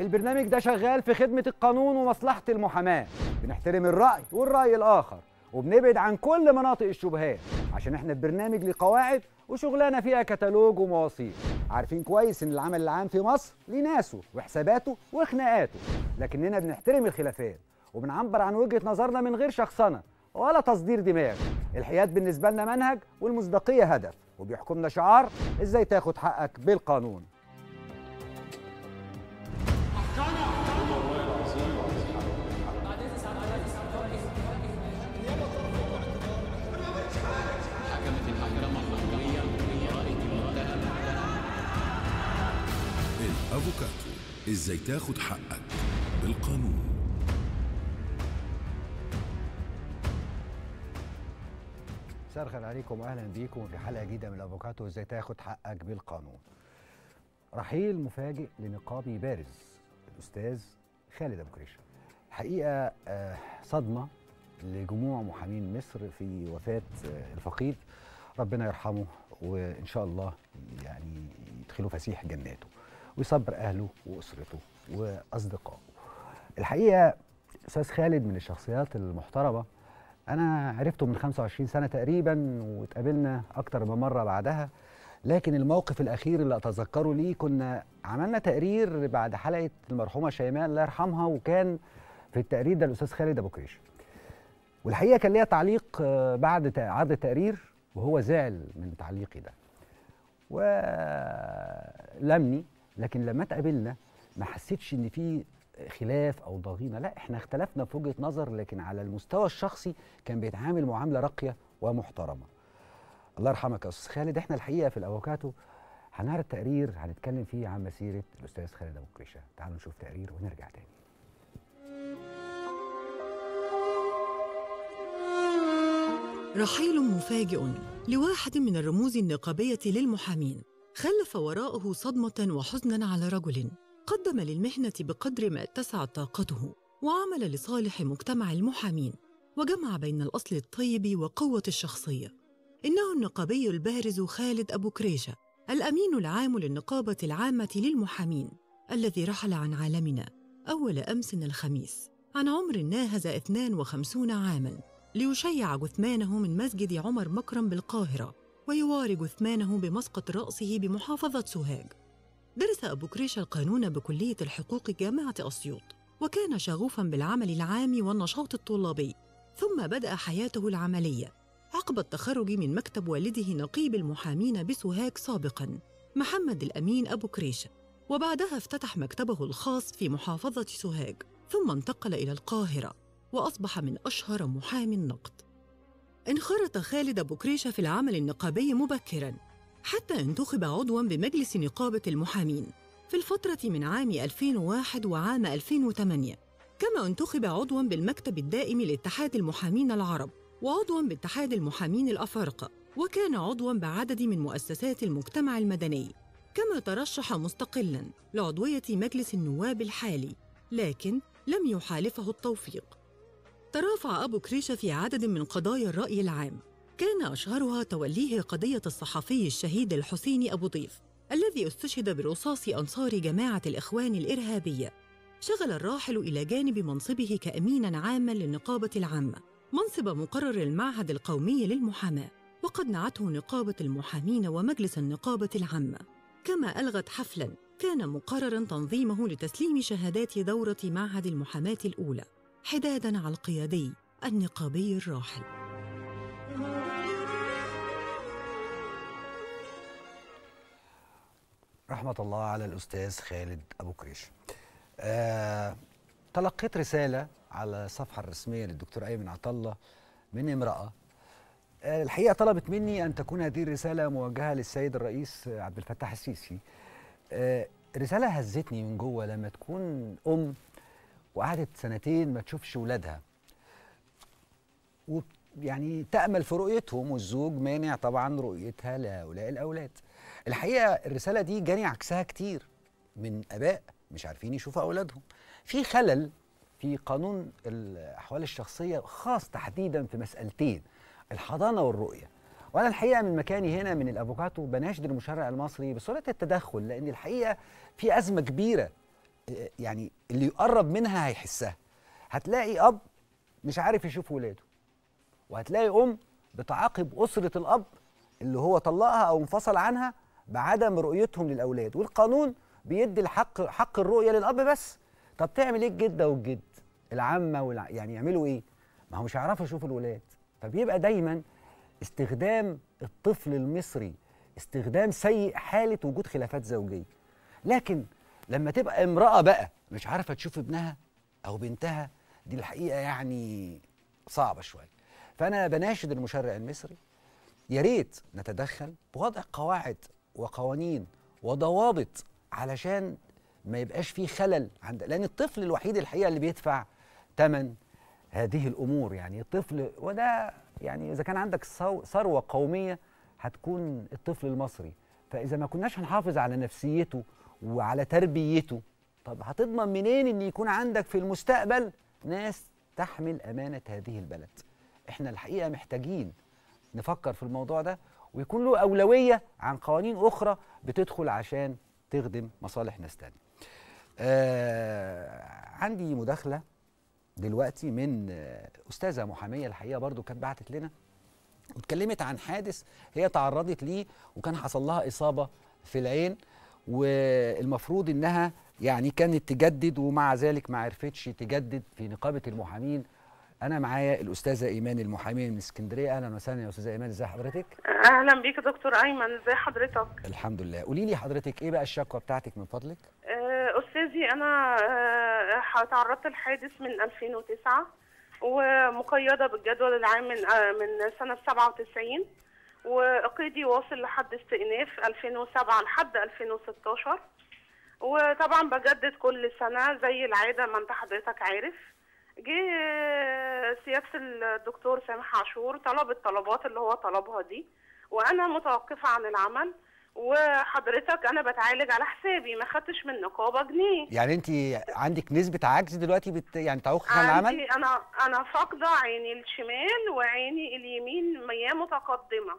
البرنامج ده شغال في خدمة القانون ومصلحة المحاماة بنحترم الرأي والرأي الآخر وبنبعد عن كل مناطق الشبهات عشان احنا البرنامج ليه قواعد وشغلانه فيها كتالوج ومواصيل عارفين كويس ان العمل العام في مصر ليه ناسه وحساباته وخناقاته لكننا بنحترم الخلافات وبنعبر عن وجهه نظرنا من غير شخصنه ولا تصدير دماغ الحياد بالنسبه لنا منهج والمصداقيه هدف وبيحكمنا شعار ازاي تاخد حقك بالقانون ازاي تاخد حقك بالقانون مساء الخير عليكم واهلا بيكم في حلقه جديده من الافوكاتو ازاي تاخد حقك بالقانون رحيل مفاجئ لنقابي بارز الاستاذ خالد ابو كريشه حقيقه آه، صدمه لجموع محامين مصر في وفاه آه، الفقيد ربنا يرحمه وان شاء الله يعني يدخله فسيح جناته ويصبر اهله واسرته واصدقائه الحقيقه استاذ خالد من الشخصيات المحترمه انا عرفته من 25 سنه تقريبا واتقابلنا اكتر من مره بعدها لكن الموقف الاخير اللي اتذكره ليه كنا عملنا تقرير بعد حلقه المرحومه شيماء الله يرحمها وكان في التقرير ده الاستاذ خالد ابو كريش والحقيقه كان ليا تعليق آه، بعد عرض التقرير وهو زعل من تعليقي ده ولمني لكن لما اتقابلنا ما حسيتش ان في خلاف او ضغينه لا احنا اختلفنا في وجهه نظر لكن على المستوى الشخصي كان بيتعامل معامله راقيه ومحترمه الله يرحمك يا استاذ خالد احنا الحقيقه في الافوكاتو هنعرض تقرير هنتكلم فيه عن مسيره الاستاذ خالد ابو كريشه تعالوا نشوف تقرير ونرجع تاني رحيل مفاجئ لواحد من الرموز النقابيه للمحامين خلف وراءه صدمة وحزنا على رجل قدم للمهنة بقدر ما اتسعت طاقته وعمل لصالح مجتمع المحامين وجمع بين الأصل الطيب وقوة الشخصية إنه النقابي البارز خالد أبو كريجة الأمين العام للنقابة العامة للمحامين الذي رحل عن عالمنا أول أمس الخميس عن عمر ناهز 52 عاماً ليشيع جثمانه من مسجد عمر مكرم بالقاهرة ويوارج ثمانه بمسقط رأسه بمحافظة سوهاج درس أبو كريش القانون بكلية الحقوق جامعة أسيوط وكان شغوفا بالعمل العام والنشاط الطلابي ثم بدأ حياته العملية عقب التخرج من مكتب والده نقيب المحامين بسوهاج سابقا محمد الأمين أبو كريشة وبعدها افتتح مكتبه الخاص في محافظة سوهاج ثم انتقل إلى القاهرة وأصبح من أشهر محامي النقد انخرط خالد أبو كريشة في العمل النقابي مبكراً حتى انتخب عضواً بمجلس نقابة المحامين في الفترة من عام 2001 وعام 2008 كما انتخب عضواً بالمكتب الدائم لاتحاد المحامين العرب وعضواً باتحاد المحامين الأفارقة وكان عضواً بعدد من مؤسسات المجتمع المدني كما ترشح مستقلاً لعضوية مجلس النواب الحالي لكن لم يحالفه التوفيق ترافع أبو كريشة في عدد من قضايا الرأي العام كان أشهرها توليه قضية الصحفي الشهيد الحسيني أبو ضيف الذي استشهد برصاص أنصار جماعة الإخوان الإرهابية شغل الراحل إلى جانب منصبه كأمينا عاما للنقابة العامة منصب مقرر المعهد القومي للمحاماة وقد نعته نقابة المحامين ومجلس النقابة العامة كما ألغت حفلاً كان مقرراً تنظيمه لتسليم شهادات دورة معهد المحاماة الأولى حدادا على القيادي النقابي الراحل رحمة الله على الأستاذ خالد أبو كريش آه، تلقيت رسالة على الصفحة الرسمية للدكتور أيمن عطلة من امرأة آه، الحقيقة طلبت مني أن تكون هذه الرسالة موجهة للسيد الرئيس عبد الفتاح السيسي آه، رسالة هزتني من جوه لما تكون أم وقعدت سنتين ما تشوفش ولادها يعني تأمل في رؤيتهم والزوج مانع طبعا رؤيتها لهؤلاء الأولاد الحقيقة الرسالة دي جاني عكسها كتير من آباء مش عارفين يشوفوا أولادهم في خلل في قانون الأحوال الشخصية خاص تحديدا في مسألتين الحضانة والرؤية وانا الحقيقه من مكاني هنا من الافوكاتو بناشد المشرع المصري بسرعه التدخل لان الحقيقه في ازمه كبيره يعني اللي يقرب منها هيحسها هتلاقي اب مش عارف يشوف ولاده وهتلاقي ام بتعاقب اسره الاب اللي هو طلقها او انفصل عنها بعدم رؤيتهم للاولاد والقانون بيدي الحق حق الرؤيه للاب بس طب تعمل ايه الجده والجد العمه والع... يعني يعملوا ايه ما هو مش هيعرفوا يشوفوا الولاد فبيبقى دايما استخدام الطفل المصري استخدام سيء حاله وجود خلافات زوجيه لكن لما تبقى امرأة بقى مش عارفة تشوف ابنها أو بنتها دي الحقيقة يعني صعبة شوية فأنا بناشد المشرع المصري يا ريت نتدخل بوضع قواعد وقوانين وضوابط علشان ما يبقاش فيه خلل عند لأن الطفل الوحيد الحقيقة اللي بيدفع ثمن هذه الأمور يعني الطفل وده يعني إذا كان عندك ثروة قومية هتكون الطفل المصري فإذا ما كناش هنحافظ على نفسيته وعلى تربيته طب هتضمن منين ان يكون عندك في المستقبل ناس تحمل امانه هذه البلد احنا الحقيقه محتاجين نفكر في الموضوع ده ويكون له اولويه عن قوانين اخرى بتدخل عشان تخدم مصالح ناس تانية آه عندي مداخله دلوقتي من استاذه محاميه الحقيقه برضو كانت بعتت لنا واتكلمت عن حادث هي تعرضت ليه وكان حصل لها اصابه في العين والمفروض انها يعني كانت تجدد ومع ذلك ما عرفتش تجدد في نقابه المحامين انا معايا الاستاذه ايمان المحاميه من اسكندريه اهلا وسهلا يا استاذه ايمان ازي حضرتك اهلا بيك يا دكتور ايمن ازي حضرتك الحمد لله قولي لي حضرتك ايه بقى الشكوى بتاعتك من فضلك آه، استاذي انا آه، تعرضت لحادث من 2009 ومقيده بالجدول العام من آه، من سنه 97 وقيدي واصل لحد استئناف 2007 لحد 2016 وطبعا بجدد كل سنه زي العاده ما انت حضرتك عارف جه آه، سياده الدكتور سامح عاشور طلب الطلبات اللي هو طلبها دي وانا متوقفه عن العمل وحضرتك انا بتعالج على حسابي ما خدتش من نقابه جنيه يعني انت عندك نسبه عجز دلوقتي بت... يعني تعوقي عن العمل انا انا فاقده عيني الشمال وعيني اليمين مياه متقدمه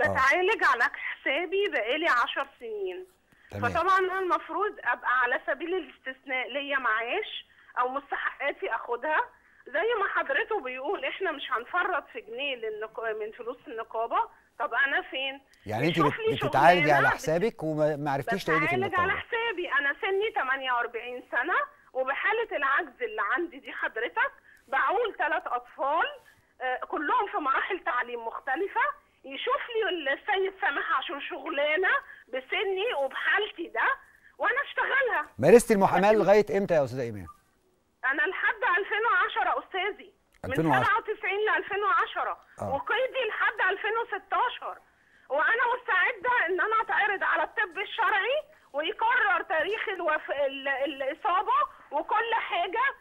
آه. بتعالج على حسابي بقالي 10 سنين تمام. فطبعا انا المفروض ابقى على سبيل الاستثناء ليا معاش او مستحقاتي اخدها زي ما حضرته بيقول احنا مش هنفرط في جنيه للنق... من فلوس النقابه طب انا فين يعني انت بت... بتتعالجي على حسابك وما عرفتيش تقعدي في النقابه على حسابي انا سني 48 سنه وبحاله العجز اللي عندي دي حضرتك بعول ثلاث اطفال آه، كلهم في مراحل تعليم مختلفه يشوف لي السيد سامح عشان شغلانه بسني وبحالتي ده وانا اشتغلها مارستي المحاماه لغايه امتى يا استاذه ايمان؟ انا لحد 2010 استاذي 2010. من 97 ل 2010 آه. وقيدي لحد 2016 وانا مستعده ان انا اتعرض على الطب الشرعي ويقرر تاريخ الوف... الاصابه وكل حاجه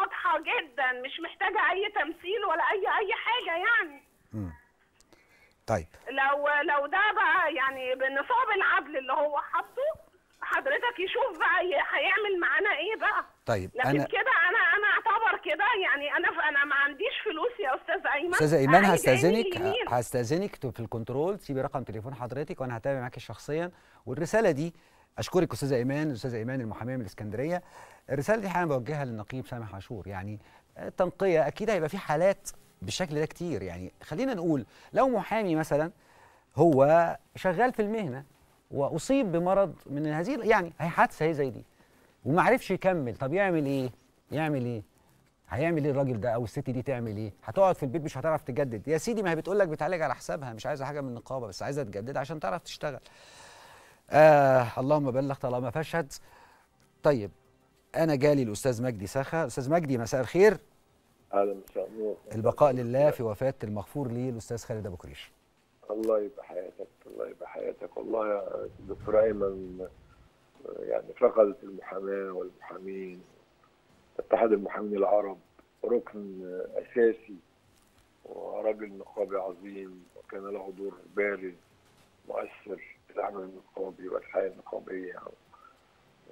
واضحه جدا مش محتاجه اي تمثيل ولا اي اي حاجه يعني طيب لو لو ده بقى يعني بنصاب العدل اللي هو حاطه حضرتك يشوف بقى هيعمل معانا ايه بقى طيب لكن أنا... كده انا انا اعتبر كده يعني انا انا ما عنديش فلوس يا استاذ ايمن استاذ ايمن هستاذنك هستاذنك في الكنترول سيبي رقم تليفون حضرتك وانا هتابع معاكي شخصيا والرساله دي اشكرك استاذه ايمان استاذه ايمان المحاميه من الاسكندريه الرساله دي حقيقه بوجهها للنقيب سامح عاشور يعني التنقيه آه، اكيد هيبقى في حالات بالشكل ده كتير يعني خلينا نقول لو محامي مثلا هو شغال في المهنه واصيب بمرض من هذه يعني هي حادثه هي زي دي وما عرفش يكمل طب يعمل ايه يعمل ايه هيعمل ايه الراجل ده او الست دي تعمل ايه هتقعد في البيت مش هتعرف تجدد يا سيدي ما هي بتقول لك بتعالج على حسابها مش عايزه حاجه من النقابه بس عايزه تجدد عشان تعرف تشتغل آه اللهم بلغ طالما فشهد طيب انا جالي الاستاذ مجدي سخا استاذ مجدي مساء الخير اهلا مساء النور البقاء لله في وفاه المغفور لي الاستاذ خالد ابو كريش الله يبقى حياتك الله يبقى حياتك والله يا دكتور ايمن يعني فقدت المحاماه والمحامين اتحاد المحامين العرب ركن اساسي وراجل نقابي عظيم وكان له دور بارز مؤثر العمل النقابي والحياة النقابية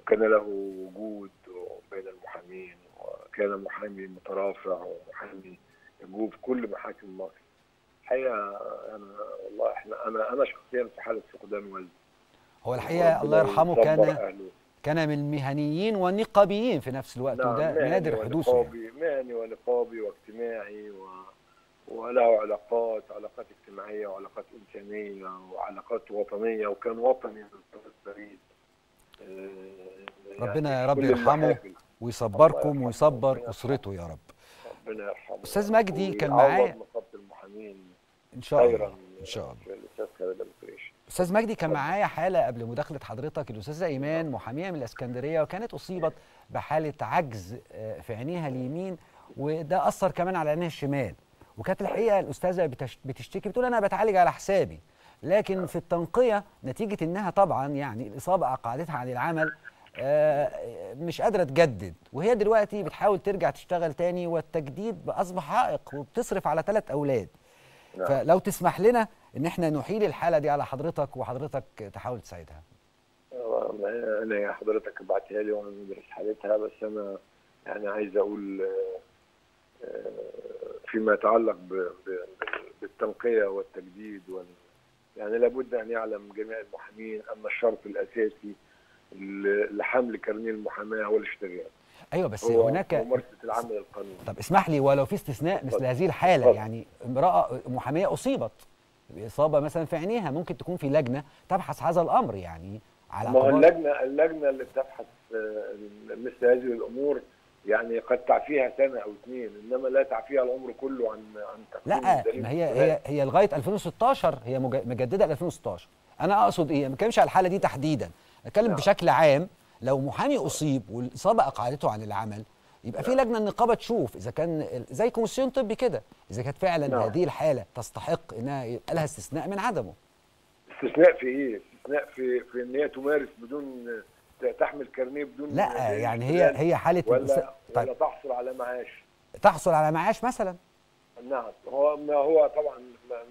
وكان له وجود بين المحامين وكان محامي مترافع ومحامي يجوب كل محاكم مصر الحقيقه انا والله احنا انا انا شخصيا في حاله فقدان والدي هو الحقيقه الله يرحمه كان كان من المهنيين والنقابيين في نفس الوقت نعم وده نادر حدوثه يعني. مهني ونقابي واجتماعي و... وله علاقات علاقات اجتماعيه وعلاقات انسانيه وعلاقات وطنيه وكان وطني فريد آه، ربنا يعني يا رب يرحمه ويصبركم ويصبر اسرته يا رب ربنا يرحمه استاذ مجدي كان معايا المحامين ان شاء الله ان شاء الله استاذ مجدي كان معايا حاله قبل مداخله حضرتك الاستاذه ايمان محاميه من الاسكندريه وكانت اصيبت بحاله عجز آه، في عينيها اليمين وده اثر كمان على عينيها الشمال وكانت الحقيقه الاستاذه بتشتكي بتقول انا بتعالج على حسابي لكن في التنقيه نتيجه انها طبعا يعني الاصابه اقعدتها عن العمل آه، مش قادره تجدد وهي دلوقتي بتحاول ترجع تشتغل تاني والتجديد اصبح عائق وبتصرف على ثلاث اولاد نعم. فلو تسمح لنا ان احنا نحيل الحاله دي على حضرتك وحضرتك تحاول تساعدها والله انا حضرتك بعتها لي وانا بدرس حالتها بس انا يعني عايز اقول فيما يتعلق بالتنقيه والتجديد وال يعني لابد ان يعلم جميع المحامين ان الشرط الاساسي لحمل كرنيه المحاماه هو الاشتغال ايوه بس هناك ممارسه العمل القانوني طب اسمح لي ولو في استثناء مثل هذه الحاله طب. يعني امراه محاميه اصيبت باصابه مثلا في عينيها ممكن تكون في لجنه تبحث هذا الامر يعني على ما هو اللجنه اللجنه اللي بتبحث آه، مثل هذه الامور يعني قد تعفيها سنه او اثنين انما لا تعفيها العمر كله عن عن لا ما هي هي هي لغايه 2016 هي مجدده ل 2016 انا اقصد ايه ما بتكلمش على الحاله دي تحديدا اتكلم نعم. بشكل عام لو محامي اصيب والاصابه اقعدته عن العمل يبقى نعم. في لجنه النقابه تشوف اذا كان زي كوميسيون طبي كده اذا كانت فعلا نعم. هذه الحاله تستحق انها يبقى لها استثناء من عدمه استثناء في ايه استثناء في في ان هي تمارس بدون تحمل كارنيه بدون لا يعني هي هي حاله ولا, طيب. ولا تحصل على معاش تحصل على معاش مثلا نعم هو ما هو طبعا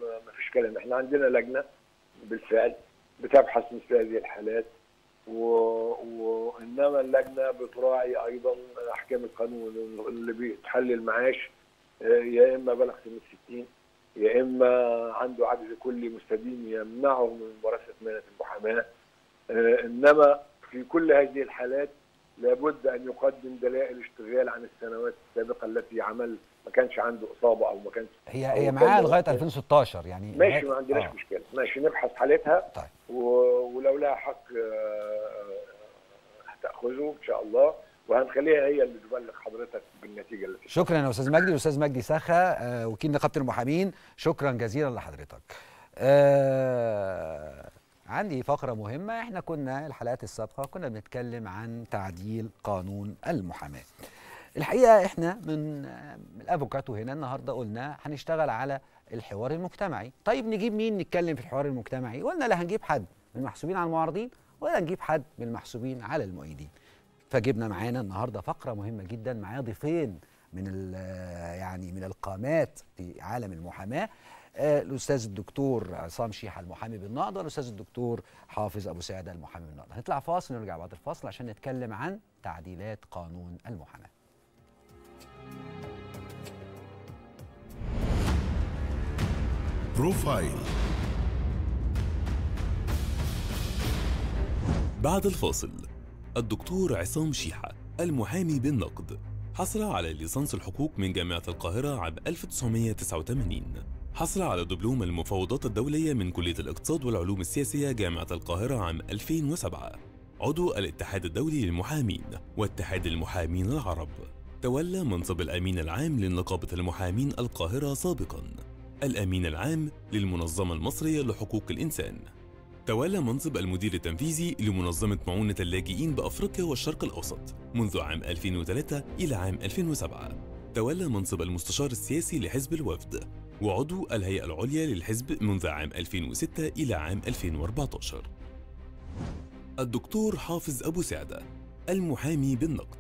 ما فيش كلام احنا عندنا لجنه بالفعل بتبحث مثل هذه الحالات وانما و... اللجنه بتراعي ايضا احكام القانون اللي بيتحل المعاش يا اما بلغ سن الستين يا اما عنده عجز كلي مستدين يمنعه من ممارسه مهنه المحاماه انما في كل هذه الحالات لابد ان يقدم دلائل اشتغال عن السنوات السابقه التي عمل ما كانش عنده اصابه او ما كانش هي هي معاه لغايه 2016 يعني ماشي ما عندناش آه. مشكله ماشي نبحث حالتها طيب. و... ولو لها حق آه، هتاخذه ان شاء الله وهنخليها هي اللي تبلغ حضرتك بالنتيجه اللي فيها. شكرا يا استاذ مجدي استاذ مجدي سخا آه، وكيل نقابه المحامين شكرا جزيلا لحضرتك. أه عندي فقرة مهمة احنا كنا الحلقات السابقة كنا بنتكلم عن تعديل قانون المحاماة الحقيقة احنا من الافوكاتو هنا النهاردة قلنا هنشتغل على الحوار المجتمعي طيب نجيب مين نتكلم في الحوار المجتمعي قلنا لا هنجيب حد من المحسوبين على المعارضين ولا نجيب حد من المحسوبين على المؤيدين فجبنا معانا النهاردة فقرة مهمة جدا معايا ضيفين من يعني من القامات في عالم المحاماه الاستاذ الدكتور عصام شيحه المحامي بالنقض الاستاذ الدكتور حافظ ابو سعد المحامي بالنقض هنطلع فاصل نرجع بعد الفاصل عشان نتكلم عن تعديلات قانون المحاماه بروفايل بعد الفاصل الدكتور عصام شيحة المحامي بالنقد حصل على ليسانس الحقوق من جامعة القاهرة عام 1989 حصل على دبلوم المفاوضات الدولية من كلية الاقتصاد والعلوم السياسية جامعة القاهرة عام 2007 عضو الاتحاد الدولي للمحامين واتحاد المحامين العرب تولى منصب الأمين العام لنقابة المحامين القاهرة سابقاً الأمين العام للمنظمة المصرية لحقوق الإنسان تولى منصب المدير التنفيذي لمنظمة معونة اللاجئين بأفريقيا والشرق الأوسط منذ عام 2003 إلى عام 2007 تولى منصب المستشار السياسي لحزب الوفد وعضو الهيئة العليا للحزب منذ عام 2006 إلى عام 2014 الدكتور حافظ أبو سعدة المحامي بالنقد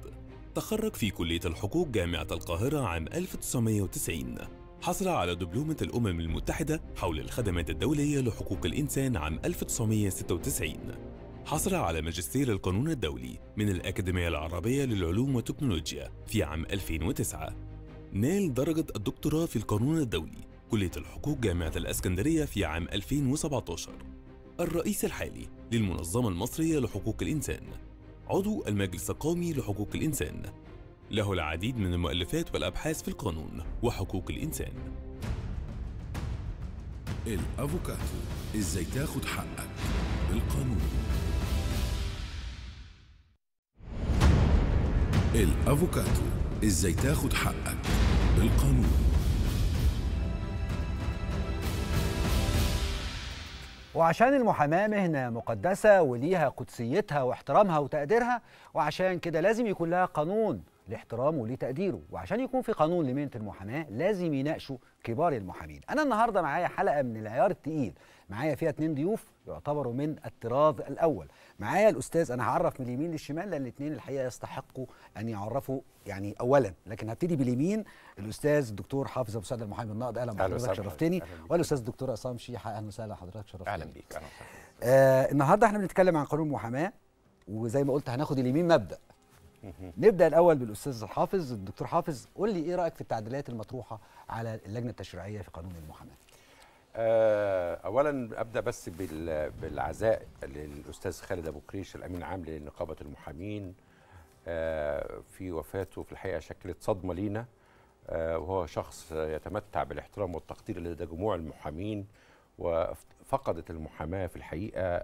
تخرج في كلية الحقوق جامعة القاهرة عام 1990 حصل على دبلومة الأمم المتحدة حول الخدمات الدولية لحقوق الإنسان عام 1996 حصل على ماجستير القانون الدولي من الأكاديمية العربية للعلوم والتكنولوجيا في عام 2009 نال درجة الدكتوراه في القانون الدولي كلية الحقوق جامعة الأسكندرية في عام 2017 الرئيس الحالي للمنظمة المصرية لحقوق الإنسان عضو المجلس القومي لحقوق الإنسان له العديد من المؤلفات والأبحاث في القانون وحقوق الإنسان الأفوكاتو إزاي تاخد حقك بالقانون الأفوكاتو إزاي تاخد حقك بالقانون وعشان المحاماة مهنة مقدسة وليها قدسيتها واحترامها وتقديرها وعشان كده لازم يكون لها قانون لاحترامه ولتقديره وعشان يكون في قانون لمهنة المحاماة لازم يناقشوا كبار المحامين أنا النهاردة معايا حلقة من العيار التقيل معايا فيها اتنين ضيوف يعتبروا من الطراز الأول معايا الاستاذ انا هعرف من اليمين للشمال لان الاثنين الحقيقه يستحقوا ان يعرفوا يعني اولا لكن هبتدي باليمين الاستاذ الدكتور حافظ ابو سعد المحامي الناقد اهلا بحضرتك شرفتني والاستاذ الدكتور عصام شيحه اهلا وسهلا حضرتك شرفتني اهلا بيك اهلا آه، النهارده احنا بنتكلم عن قانون المحاماه وزي ما قلت هناخد اليمين مبدا نبدا الاول بالاستاذ حافظ الدكتور حافظ قول لي ايه رايك في التعديلات المطروحه على اللجنه التشريعيه في قانون المحاماه آه، اولا ابدا بس بالعزاء للاستاذ خالد ابو كريش الامين العام لنقابه المحامين آه، في وفاته في الحقيقه شكلت صدمه لينا آه، وهو شخص يتمتع بالاحترام والتقدير لدى جموع المحامين وفقدت المحاماه في الحقيقه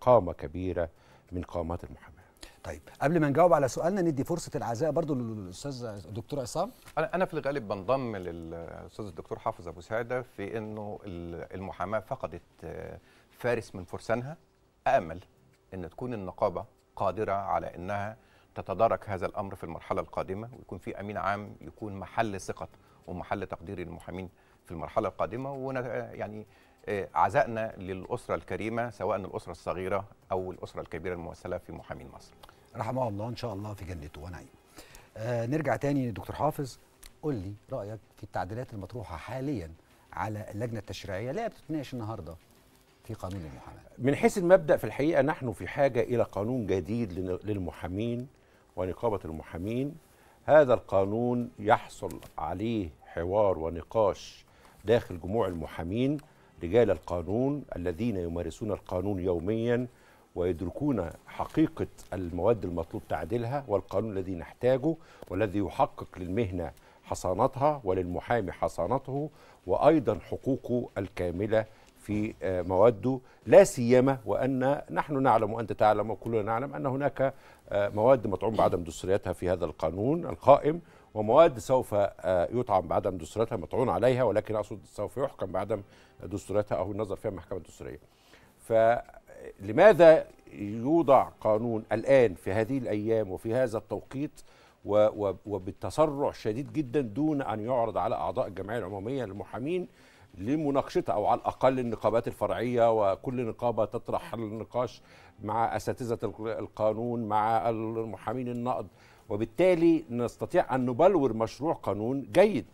قامه كبيره من قامات المحاماه طيب قبل ما نجاوب على سؤالنا ندي فرصه العزاء برضو للاستاذ الدكتور عصام انا في الغالب بنضم للاستاذ الدكتور حافظ ابو سعاده في انه المحاماه فقدت آه، فارس من فرسانها امل ان تكون النقابه قادره على انها تتدارك هذا الامر في المرحله القادمه ويكون في امين عام يكون محل ثقه ومحل تقدير المحامين في المرحله القادمه ونا آه، يعني آه، عزائنا للاسره الكريمه سواء الاسره الصغيره او الاسره الكبيره الممثله في محامين مصر رحمه الله ان شاء الله في جنته ونعيم آه نرجع تاني لدكتور حافظ قول لي رايك في التعديلات المطروحه حاليا على اللجنه التشريعيه اللي هي بتتناقش النهارده في قانون المحاماه من حيث المبدا في الحقيقه نحن في حاجه الى قانون جديد للمحامين ونقابه المحامين هذا القانون يحصل عليه حوار ونقاش داخل جموع المحامين رجال القانون الذين يمارسون القانون يوميا ويدركون حقيقة المواد المطلوب تعديلها والقانون الذي نحتاجه والذي يحقق للمهنة حصانتها وللمحامي حصانته وأيضا حقوقه الكاملة في آه، مواده لا سيما وأن نحن نعلم وأنت تعلم وكلنا نعلم أن هناك آه، مواد مطعوم بعدم دستوريتها في هذا القانون القائم ومواد سوف آه، يطعم بعدم دستوريتها مطعون عليها ولكن أقصد سوف يحكم بعدم دستوريتها أو النظر فيها محكمة دستورية ف لماذا يوضع قانون الآن في هذه الأيام وفي هذا التوقيت وبتسرع شديد جدا دون أن يعرض على أعضاء الجمعية العمومية للمحامين لمناقشتها أو على الأقل النقابات الفرعية وكل نقابة تطرح النقاش مع أساتذة القانون مع المحامين النقد وبالتالي نستطيع أن نبلور مشروع قانون جيد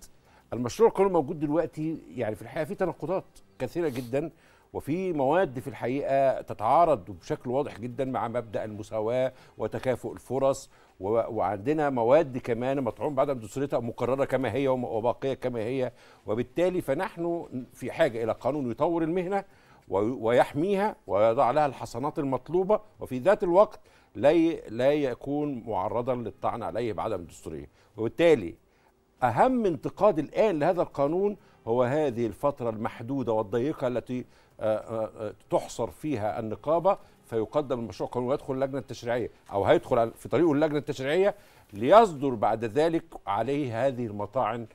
المشروع القانون موجود دلوقتي يعني في الحقيقة في تناقضات كثيرة جدا وفي مواد في الحقيقه تتعارض بشكل واضح جدا مع مبدا المساواه وتكافؤ الفرص وعندنا مواد كمان مطعوم بعدم دستوريتها مقرره كما هي وباقيه كما هي وبالتالي فنحن في حاجه الى قانون يطور المهنه ويحميها ويضع لها الحصانات المطلوبه وفي ذات الوقت لا لا يكون معرضا للطعن عليه بعدم الدستوريه وبالتالي اهم انتقاد الان لهذا القانون هو هذه الفتره المحدوده والضيقه التي آه، آه، آه، تحصر فيها النقابه فيقدم المشروع القانوني ويدخل اللجنه التشريعيه او هيدخل في طريقه اللجنه التشريعيه ليصدر بعد ذلك عليه هذه المطاعن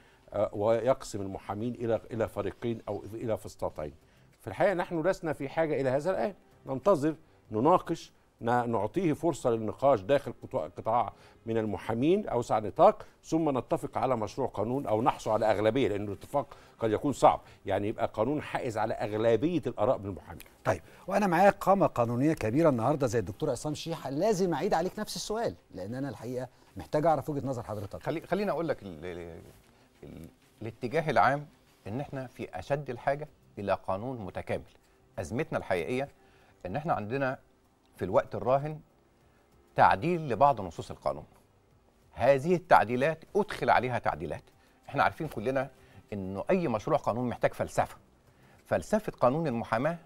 ويقسم المحامين الى الى فريقين او الى فسطاطين. في الحقيقه نحن لسنا في حاجه الى هذا الان ننتظر نناقش نعطيه فرصة للنقاش داخل قطاع من المحامين أوسع نطاق ثم نتفق على مشروع قانون أو نحصل على أغلبية لأن الاتفاق قد يكون صعب يعني يبقى قانون حائز على أغلبية الآراء من المحامين طيب وأنا معايا قامة قانونية كبيرة النهاردة زي الدكتور عصام شيحة لازم أعيد عليك نفس السؤال لأن أنا الحقيقة محتاج أعرف وجهة نظر حضرتك خلي خليني أقول لك الاتجاه العام إن إحنا في أشد الحاجة إلى قانون متكامل أزمتنا الحقيقية إن إحنا عندنا في الوقت الراهن تعديل لبعض نصوص القانون هذه التعديلات أدخل عليها تعديلات احنا عارفين كلنا انه اي مشروع قانون محتاج فلسفه فلسفه قانون المحاماه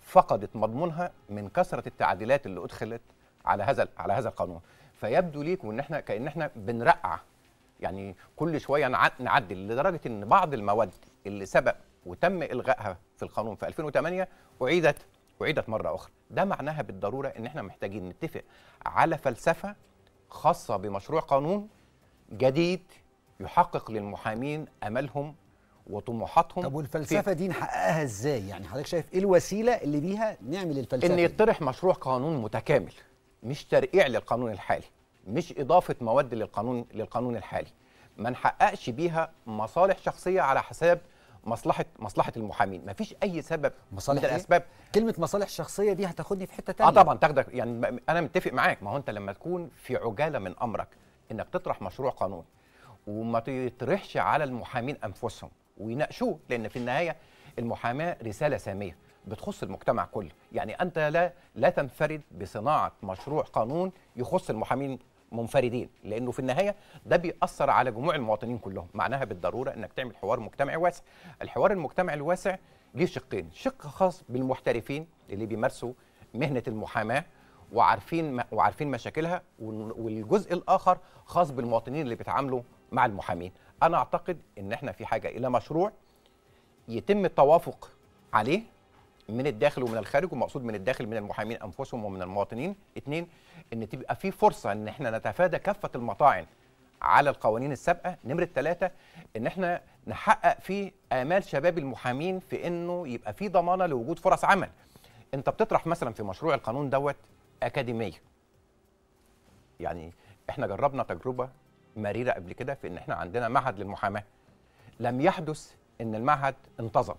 فقدت مضمونها من كثره التعديلات اللي ادخلت على هذا على هذا القانون فيبدو ليك وان احنا كان احنا بنرقع يعني كل شويه نعدل لدرجه ان بعض المواد اللي سبق وتم الغائها في القانون في 2008 اعيدت أعيدت مرة أخرى ده معناها بالضرورة أن احنا محتاجين نتفق على فلسفة خاصة بمشروع قانون جديد يحقق للمحامين أملهم وطموحاتهم طب والفلسفه دي نحققها ازاي يعني حضرتك شايف ايه الوسيله اللي بيها نعمل الفلسفه ان يطرح مشروع قانون متكامل مش ترقيع للقانون الحالي مش اضافه مواد للقانون للقانون الحالي ما نحققش بيها مصالح شخصيه على حساب مصلحه مصلحه المحامين ما فيش اي سبب مصالح من إيه؟ الاسباب إيه؟ كلمه مصالح شخصيه دي هتاخدني في حته ثانيه اه طبعا تاخدك يعني انا متفق معاك ما هو انت لما تكون في عجاله من امرك انك تطرح مشروع قانون وما تطرحش على المحامين انفسهم ويناقشوه لان في النهايه المحاماه رساله ساميه بتخص المجتمع كله يعني انت لا لا تنفرد بصناعه مشروع قانون يخص المحامين منفردين لانه في النهايه ده بيأثر على جموع المواطنين كلهم معناها بالضروره انك تعمل حوار مجتمعي واسع الحوار المجتمعي الواسع ليه شقين شق خاص بالمحترفين اللي بيمارسوا مهنه المحاماه وعارفين وعارفين مشاكلها والجزء الاخر خاص بالمواطنين اللي بيتعاملوا مع المحامين انا اعتقد ان احنا في حاجه الى مشروع يتم التوافق عليه من الداخل ومن الخارج ومقصود من الداخل من المحامين انفسهم ومن المواطنين اثنين ان تبقى في فرصه ان احنا نتفادى كافه المطاعن على القوانين السابقه نمره ثلاثة ان احنا نحقق في امال شباب المحامين في انه يبقى في ضمانه لوجود فرص عمل انت بتطرح مثلا في مشروع القانون دوت اكاديميه يعني احنا جربنا تجربه مريره قبل كده في ان احنا عندنا معهد للمحاماه لم يحدث ان المعهد انتظم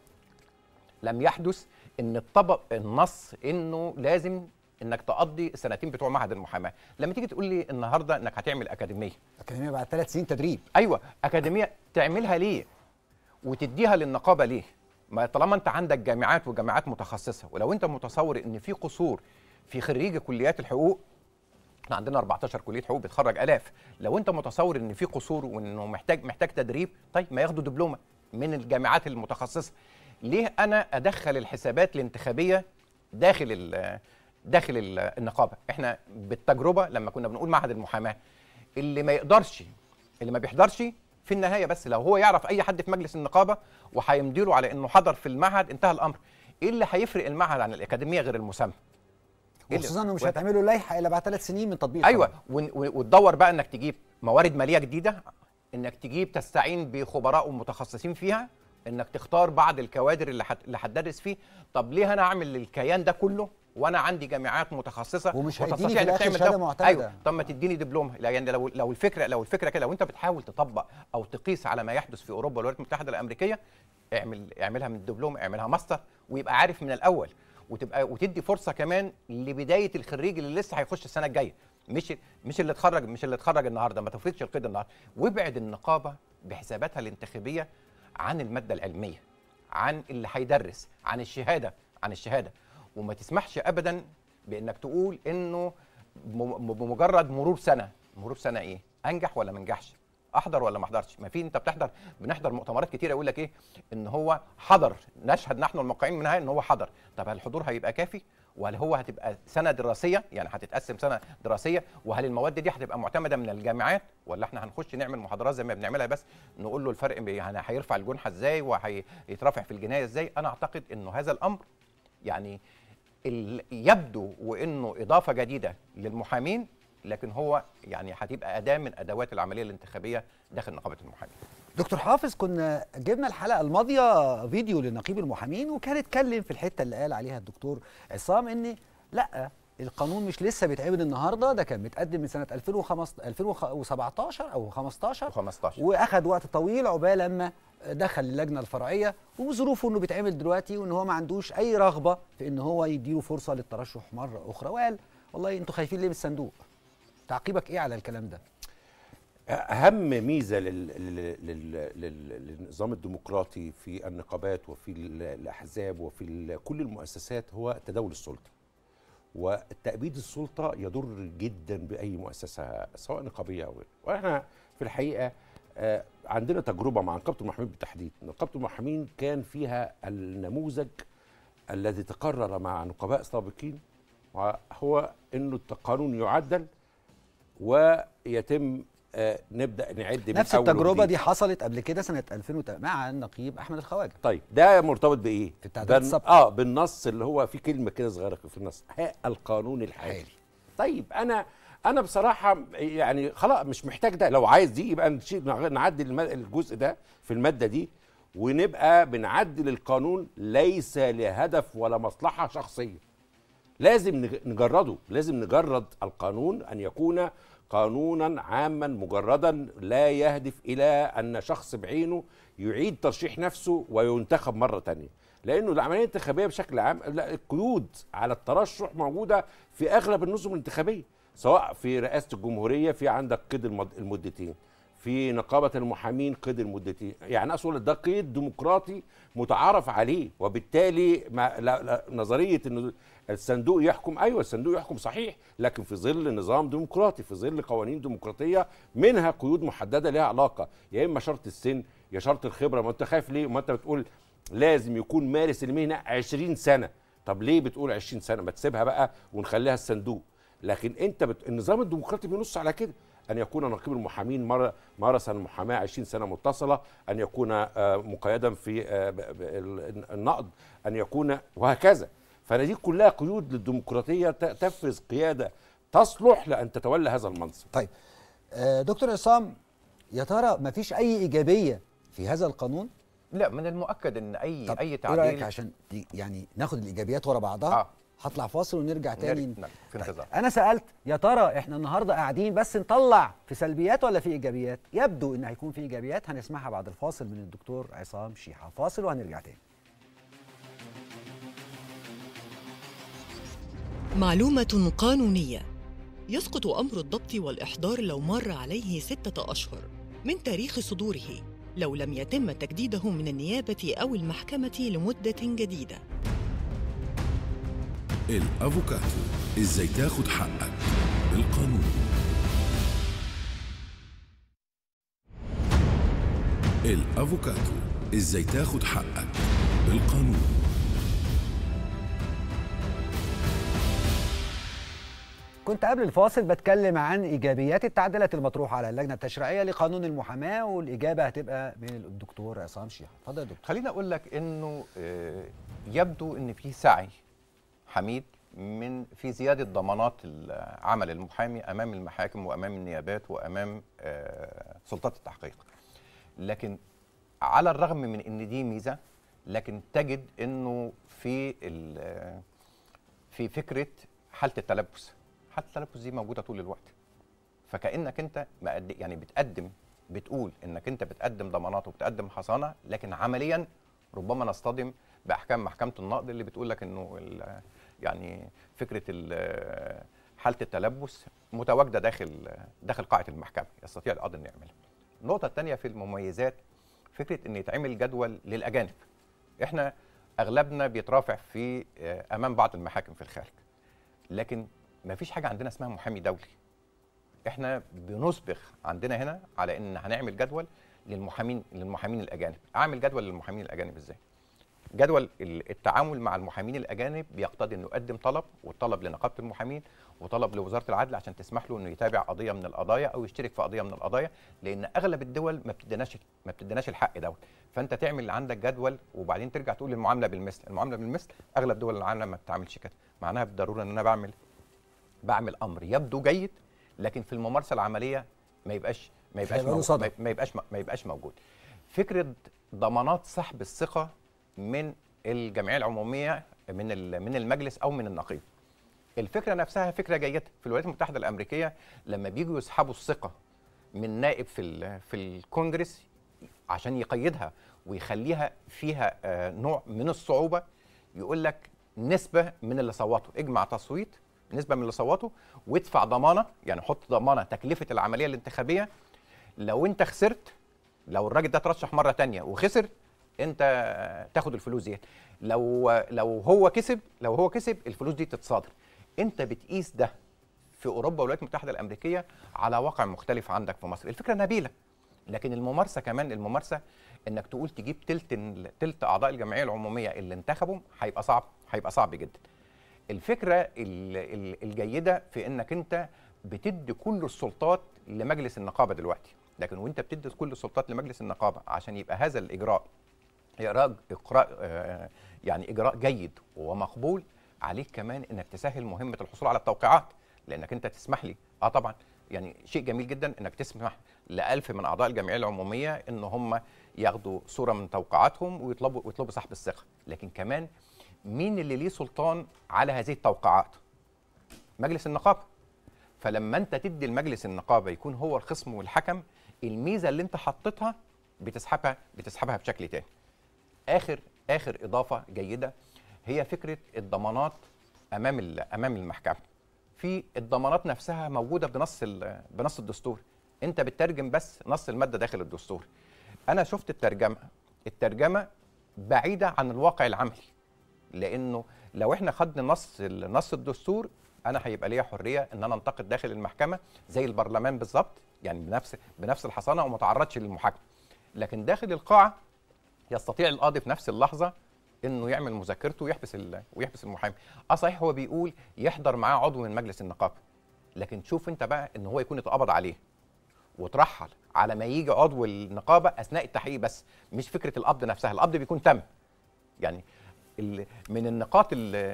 لم يحدث ان الطبق النص انه لازم انك تقضي السنتين بتوع معهد المحاماه لما تيجي تقول لي النهارده انك هتعمل اكاديميه اكاديميه بعد ثلاث سنين تدريب ايوه اكاديميه تعملها ليه وتديها للنقابه ليه ما طالما انت عندك جامعات وجامعات متخصصه ولو انت متصور ان في قصور في خريجي كليات الحقوق احنا عندنا 14 كليه حقوق بتخرج الاف لو انت متصور ان في قصور وانه محتاج محتاج تدريب طيب ما ياخدوا دبلومه من الجامعات المتخصصه ليه انا ادخل الحسابات الانتخابيه داخل الـ داخل الـ النقابه احنا بالتجربه لما كنا بنقول معهد المحاماه اللي ما يقدرش اللي ما بيحضرش في النهايه بس لو هو يعرف اي حد في مجلس النقابه وهيمديله له على انه حضر في المعهد انتهى الامر ايه اللي هيفرق المعهد عن الاكاديميه غير المسمى خصوصا انه مش هتعملوا لائحه الا بعد ثلاث سنين من تطبيق ايوه وتدور بقى انك تجيب موارد ماليه جديده انك تجيب تستعين بخبراء ومتخصصين فيها انك تختار بعض الكوادر اللي اللي هتدرس فيه طب ليه انا اعمل الكيان ده كله وانا عندي جامعات متخصصه ومش هتديني في يعني الاخر شهاده معتمده ايوه طب ما تديني دبلوم يعني لو لو الفكره لو الفكره كده لو انت بتحاول تطبق او تقيس على ما يحدث في اوروبا والولايات المتحده الامريكيه اعمل اعملها من الدبلوم اعملها ماستر ويبقى عارف من الاول وتبقى وتدي فرصه كمان لبدايه الخريج اللي لسه هيخش السنه الجايه مش مش اللي اتخرج مش اللي اتخرج النهارده ما تفرضش القيد النهارده وابعد النقابه بحساباتها الانتخابيه عن الماده العلميه عن اللي هيدرس عن الشهاده عن الشهاده وما تسمحش ابدا بانك تقول انه بمجرد مرور سنه مرور سنه ايه انجح ولا ما انجحش احضر ولا ما احضرش ما في انت بتحضر بنحضر مؤتمرات كتير يقول لك ايه ان هو حضر نشهد نحن الموقعين منها ان هو حضر طب هل الحضور هيبقى كافي وهل هو هتبقى سنه دراسيه يعني هتتقسم سنه دراسيه وهل المواد دي هتبقى معتمده من الجامعات ولا احنا هنخش نعمل محاضرات زي ما بنعملها بس نقول له الفرق يعني هيرفع الجنحه ازاي وهيترافع في الجنايه ازاي انا اعتقد انه هذا الامر يعني يبدو وانه اضافه جديده للمحامين لكن هو يعني هتبقى اداه من ادوات العمليه الانتخابيه داخل نقابه المحامين دكتور حافظ كنا جبنا الحلقه الماضيه فيديو لنقيب المحامين وكان اتكلم في الحته اللي قال عليها الدكتور عصام ان لا القانون مش لسه بيتعمل النهارده ده كان متقدم من سنه 2015 2017 او 15 15 واخد وقت طويل عقبال لما دخل اللجنه الفرعيه وظروفه انه بيتعمل دلوقتي وان هو ما عندوش اي رغبه في ان هو يديله فرصه للترشح مره اخرى وقال والله انتوا خايفين ليه من الصندوق تعقيبك ايه على الكلام ده اهم ميزه للنظام الديمقراطي في النقابات وفي الاحزاب وفي كل المؤسسات هو تداول السلطه وتأبيد السلطة يضر جدا بأي مؤسسة سواء نقابية أو غيره وإحنا في الحقيقة آه، عندنا تجربة مع نقابة المحامين بالتحديد نقابة المحامين كان فيها النموذج الذي تقرر مع نقباء سابقين هو أنه القانون يعدل ويتم آه، نبدا نعد من نفس التجربه وديد. دي حصلت قبل كده سنه 2008 مع النقيب احمد الخواجه طيب ده مرتبط بايه في بن... السابقه اه بالنص اللي هو في كلمه كده صغيره في النص ها القانون الحالي طيب انا انا بصراحه يعني خلاص مش محتاج ده لو عايز دي يبقى نعدل الجزء ده في الماده دي ونبقى بنعدل القانون ليس لهدف ولا مصلحه شخصيه لازم نجرده لازم نجرد القانون ان يكون قانونا عاما مجردا لا يهدف الى ان شخص بعينه يعيد ترشيح نفسه وينتخب مره تانية لانه العمليه الانتخابيه بشكل عام لا القيود على الترشح موجوده في اغلب النظم الانتخابيه سواء في رئاسه الجمهوريه في عندك قيد المدتين في نقابة المحامين قيد المدتين يعني اصل ده قيد ديمقراطي متعارف عليه وبالتالي ما لا لا نظرية انه الصندوق يحكم ايوه الصندوق يحكم صحيح لكن في ظل نظام ديمقراطي في ظل قوانين ديمقراطيه منها قيود محدده لها علاقه يا اما شرط السن يا شرط الخبره ما انت خايف ليه ما انت بتقول لازم يكون مارس المهنه 20 سنه طب ليه بتقول 20 سنه ما تسيبها بقى ونخليها الصندوق لكن انت بت... النظام الديمقراطي بينص على كده ان يكون نقيب المحامين مارس المحاماه 20 سنه متصله ان يكون آه، مقيدا في آه، النقد ان يكون وهكذا دي كلها قيود للديمقراطيه تفرز قياده تصلح لان تتولى هذا المنصب. طيب آه، دكتور عصام يا ترى ما فيش اي ايجابيه في هذا القانون؟ لا من المؤكد ان اي طب اي تعديل ايه رايك عشان يعني ناخد الايجابيات ورا بعضها؟ آه. هطلع فاصل ونرجع تاني نعم. في طيب، انتظار انا سالت يا ترى احنا النهارده قاعدين بس نطلع في سلبيات ولا في ايجابيات يبدو ان هيكون في ايجابيات هنسمعها بعد الفاصل من الدكتور عصام شيحه فاصل وهنرجع تاني معلومة قانونية يسقط أمر الضبط والإحضار لو مر عليه ستة أشهر من تاريخ صدوره لو لم يتم تجديده من النيابة أو المحكمة لمدة جديدة الأفوكاتو إزاي تاخد حقك بالقانون الأفوكاتو إزاي تاخد حقك بالقانون كنت قبل الفاصل بتكلم عن ايجابيات التعديلات المطروحه على اللجنه التشريعيه لقانون المحاماه والاجابه هتبقى من الدكتور عصام شيحه اتفضل يا دكتور خليني اقول لك انه آه، يبدو ان في سعي حميد من في زياده ضمانات عمل المحامي امام المحاكم وامام النيابات وامام آه، سلطات التحقيق لكن على الرغم من ان دي ميزه لكن تجد انه في آه، في فكره حاله التلبس حاله التلفز دي موجوده طول الوقت فكانك انت يعني بتقدم بتقول انك انت بتقدم ضمانات وبتقدم حصانه لكن عمليا ربما نصطدم باحكام محكمه النقد اللي بتقول لك انه يعني فكره حاله التلبس متواجده داخل داخل قاعه المحكمه يستطيع القاضي ان يعملها. النقطه الثانيه في المميزات فكره ان يتعمل جدول للاجانب. احنا اغلبنا بيترافع في آه، امام بعض المحاكم في الخارج. لكن ما فيش حاجه عندنا اسمها محامي دولي احنا بنسبخ عندنا هنا على ان هنعمل جدول للمحامين للمحامين الاجانب اعمل جدول للمحامين الاجانب ازاي جدول التعامل مع المحامين الاجانب بيقتضي انه يقدم طلب والطلب لنقابه المحامين وطلب لوزاره العدل عشان تسمح له انه يتابع قضيه من القضايا او يشترك في قضيه من القضايا لان اغلب الدول ما بتديناش ما بتديناش الحق دوت فانت تعمل عندك جدول وبعدين ترجع تقول المعامله بالمثل المعامله بالمثل اغلب دول العالم ما بتعملش كده معناها بالضروره ان انا بعمل بعمل امر يبدو جيد لكن في الممارسه العمليه ما يبقاش ما يبقاش موجود ما يبقاش ما يبقاش موجود فكره ضمانات سحب الثقه من الجمعيه العموميه من من المجلس او من النقيب الفكره نفسها فكره جيده في الولايات المتحده الامريكيه لما بيجوا يسحبوا الثقه من نائب في في الكونجرس عشان يقيدها ويخليها فيها آه، نوع من الصعوبه يقول لك نسبه من اللي صوتوا اجمع تصويت نسبه من اللي صوتوا وادفع ضمانه يعني حط ضمانه تكلفه العمليه الانتخابيه لو انت خسرت لو الراجل ده ترشح مره تانية وخسر انت تاخد الفلوس دي لو لو هو كسب لو هو كسب الفلوس دي تتصادر انت بتقيس ده في اوروبا والولايات المتحده الامريكيه على واقع مختلف عندك في مصر الفكره نبيله لكن الممارسه كمان الممارسه انك تقول تجيب تلت تلت اعضاء الجمعيه العموميه اللي انتخبوا هيبقى صعب هيبقى صعب جدا الفكره الجيده في انك انت بتدي كل السلطات لمجلس النقابه دلوقتي لكن وانت بتدي كل السلطات لمجلس النقابه عشان يبقى هذا الاجراء اقراء اقراء آه، يعني اجراء جيد ومقبول عليك كمان انك تسهل مهمه الحصول على التوقيعات لانك انت تسمح لي اه طبعا يعني شيء جميل جدا انك تسمح لالف 1000 من اعضاء الجمعيه العموميه ان هم ياخدوا صوره من توقيعاتهم ويطلبوا ويطلبوا سحب الثقه لكن كمان مين اللي ليه سلطان على هذه التوقيعات مجلس النقابه فلما انت تدي لمجلس النقابه يكون هو الخصم والحكم الميزه اللي انت حطيتها بتسحبها بتسحبها بشكل تاني اخر اخر اضافه جيده هي فكره الضمانات امام امام المحكمه في الضمانات نفسها موجوده بنص بنص الدستور انت بتترجم بس نص الماده داخل الدستور انا شفت الترجمه الترجمه بعيده عن الواقع العملي لانه لو احنا خدنا نص نص الدستور انا هيبقى ليا حريه ان انا انتقد داخل المحكمه زي البرلمان بالظبط يعني بنفس بنفس الحصانه وما تعرضش للمحاكمه لكن داخل القاعه يستطيع القاضي في نفس اللحظه انه يعمل مذاكرته ويحبس ويحبس المحامي اه صحيح هو بيقول يحضر معاه عضو من مجلس النقابه لكن شوف انت بقى ان هو يكون اتقبض عليه وترحل على ما يجي عضو النقابه اثناء التحقيق بس مش فكره القبض نفسها القبض بيكون تم يعني من النقاط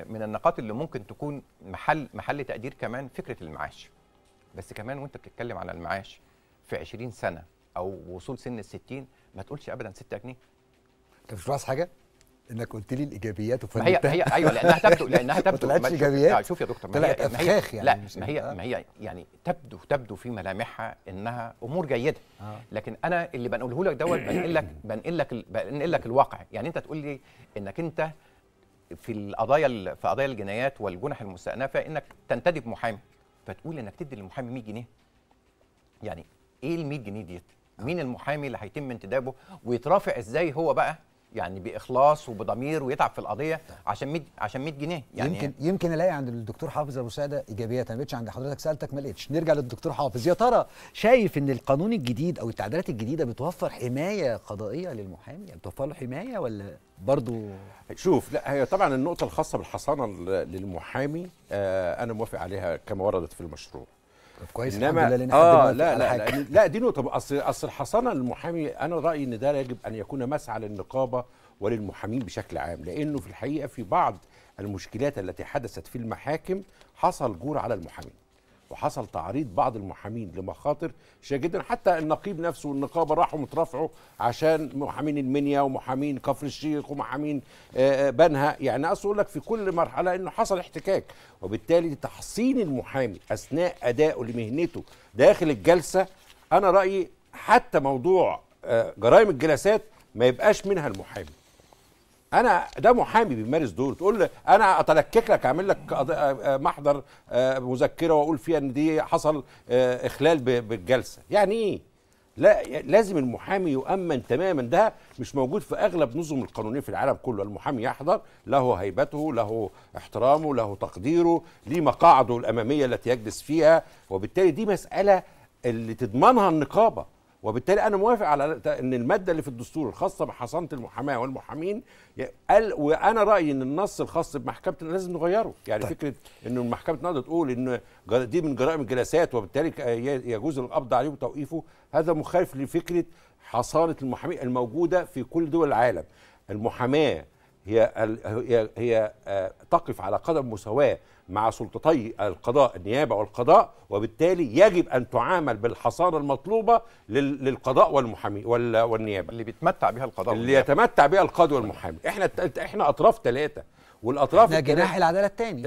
من النقاط اللي ممكن تكون محل محل تقدير كمان فكره المعاش بس كمان وانت بتتكلم على المعاش في 20 سنه او وصول سن ال 60 ما تقولش ابدا 6 جنيه انت مش لاحظ حاجه انك قلت لي الايجابيات وفهمتها هي هي ايوه لانها تبدو لانها تبدو ما طلعتش ايجابيات آه، شوف يا دكتور ما هي افخاخ يعني لا ما هي ما هي يعني تبدو تبدو في ملامحها انها امور جيده آه. لكن انا اللي بنقوله لك دوت بنقل لك بنقل لك بنقل لك الواقع يعني انت تقول لي انك انت في القضايا في قضايا الجنايات والجنح المستأنفة انك تنتدب محامي فتقول انك تدي للمحامي 100 جنيه يعني ايه ال 100 جنيه ديت؟ مين المحامي اللي هيتم انتدابه ويترافع ازاي هو بقى يعني باخلاص وبضمير ويتعب في القضيه عشان 100 عشان 100 جنيه يعني يمكن يمكن الاقي عند الدكتور حافظ ابو سعده ايجابيات انا ما عند حضرتك سالتك ما لقيتش نرجع للدكتور حافظ يا ترى شايف ان القانون الجديد او التعديلات الجديده بتوفر حمايه قضائيه للمحامي يعني بتوفر له حمايه ولا برضو شوف لا هي طبعا النقطه الخاصه بالحصانه للمحامي آه، انا موافق عليها كما وردت في المشروع كويس انما الحمد لله اه لا لا, لا لا لا دي نقطه اصل اصل الحصانه للمحامي انا رايي ان ده يجب ان يكون مسعى للنقابه وللمحامين بشكل عام لانه في الحقيقه في بعض المشكلات التي حدثت في المحاكم حصل جور على المحامين وحصل تعريض بعض المحامين لمخاطر شديده جدا حتى النقيب نفسه والنقابه راحوا مترافعوا عشان محامين المنيا ومحامين كفر الشيخ ومحامين آه، آه، بنها يعني اقصد اقول لك في كل مرحله انه حصل احتكاك وبالتالي تحصين المحامي اثناء ادائه لمهنته داخل الجلسه انا رايي حتى موضوع آه، جرائم الجلسات ما يبقاش منها المحامي انا ده محامي بيمارس دوره تقول لي انا اتلكك لك اعمل لك آه، آه، محضر آه، مذكره واقول فيها ان دي حصل اخلال بالجلسه يعني ايه لا لازم المحامي يؤمن تماما ده مش موجود في اغلب نظم القانونيه في العالم كله المحامي يحضر له هيبته له احترامه له تقديره ليه مقاعده الاماميه التي يجلس فيها وبالتالي دي مساله اللي تضمنها النقابه وبالتالي انا موافق على ان الماده اللي في الدستور الخاصه بحصانه المحاماه والمحامين قال وانا رايي ان النص الخاص بمحكمه لازم نغيره يعني طيب. فكره انه محكمه النقض تقول ان دي من جرائم الجلسات وبالتالي يجوز القبض عليه وتوقيفه هذا مخالف لفكره حصانه المحامين الموجوده في كل دول العالم المحاماه هي هي, هي آه، تقف على قدم مساواه مع سلطتي القضاء النيابه والقضاء وبالتالي يجب ان تعامل بالحصانه المطلوبه للقضاء والمحامي والنيابه اللي بيتمتع بها القضاء اللي يتمتع بها القاضي والمحامي احنا احنا اطراف ثلاثه والاطراف ده جناح العداله الثاني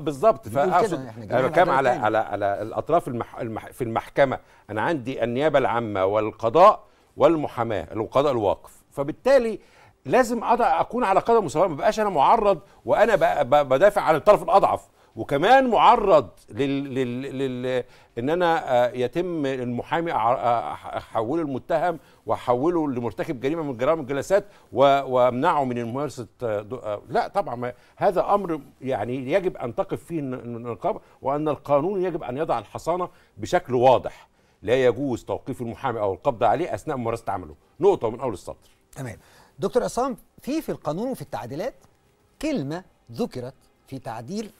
بالظبط فاقصد انا بتكلم على على على الاطراف المح... المح... في المحكمه انا عندي النيابه العامه والقضاء والمحاماه القضاء الواقف فبالتالي لازم اكون على قدم مساواه ما بقاش انا معرض وانا بدافع عن الطرف الاضعف وكمان معرض لل... لل... لل... ان انا آه، يتم المحامي آه، احوله المتهم واحوله لمرتكب جريمه من جرائم الجلسات وامنعه من ممارسه آه، لا طبعا هذا امر يعني يجب ان تقف فيه النقابه وان القانون يجب ان يضع الحصانه بشكل واضح لا يجوز توقيف المحامي او القبض عليه اثناء ممارسه عمله نقطه من اول السطر تمام دكتور عصام في في القانون وفي التعديلات كلمه ذكرت في تعديل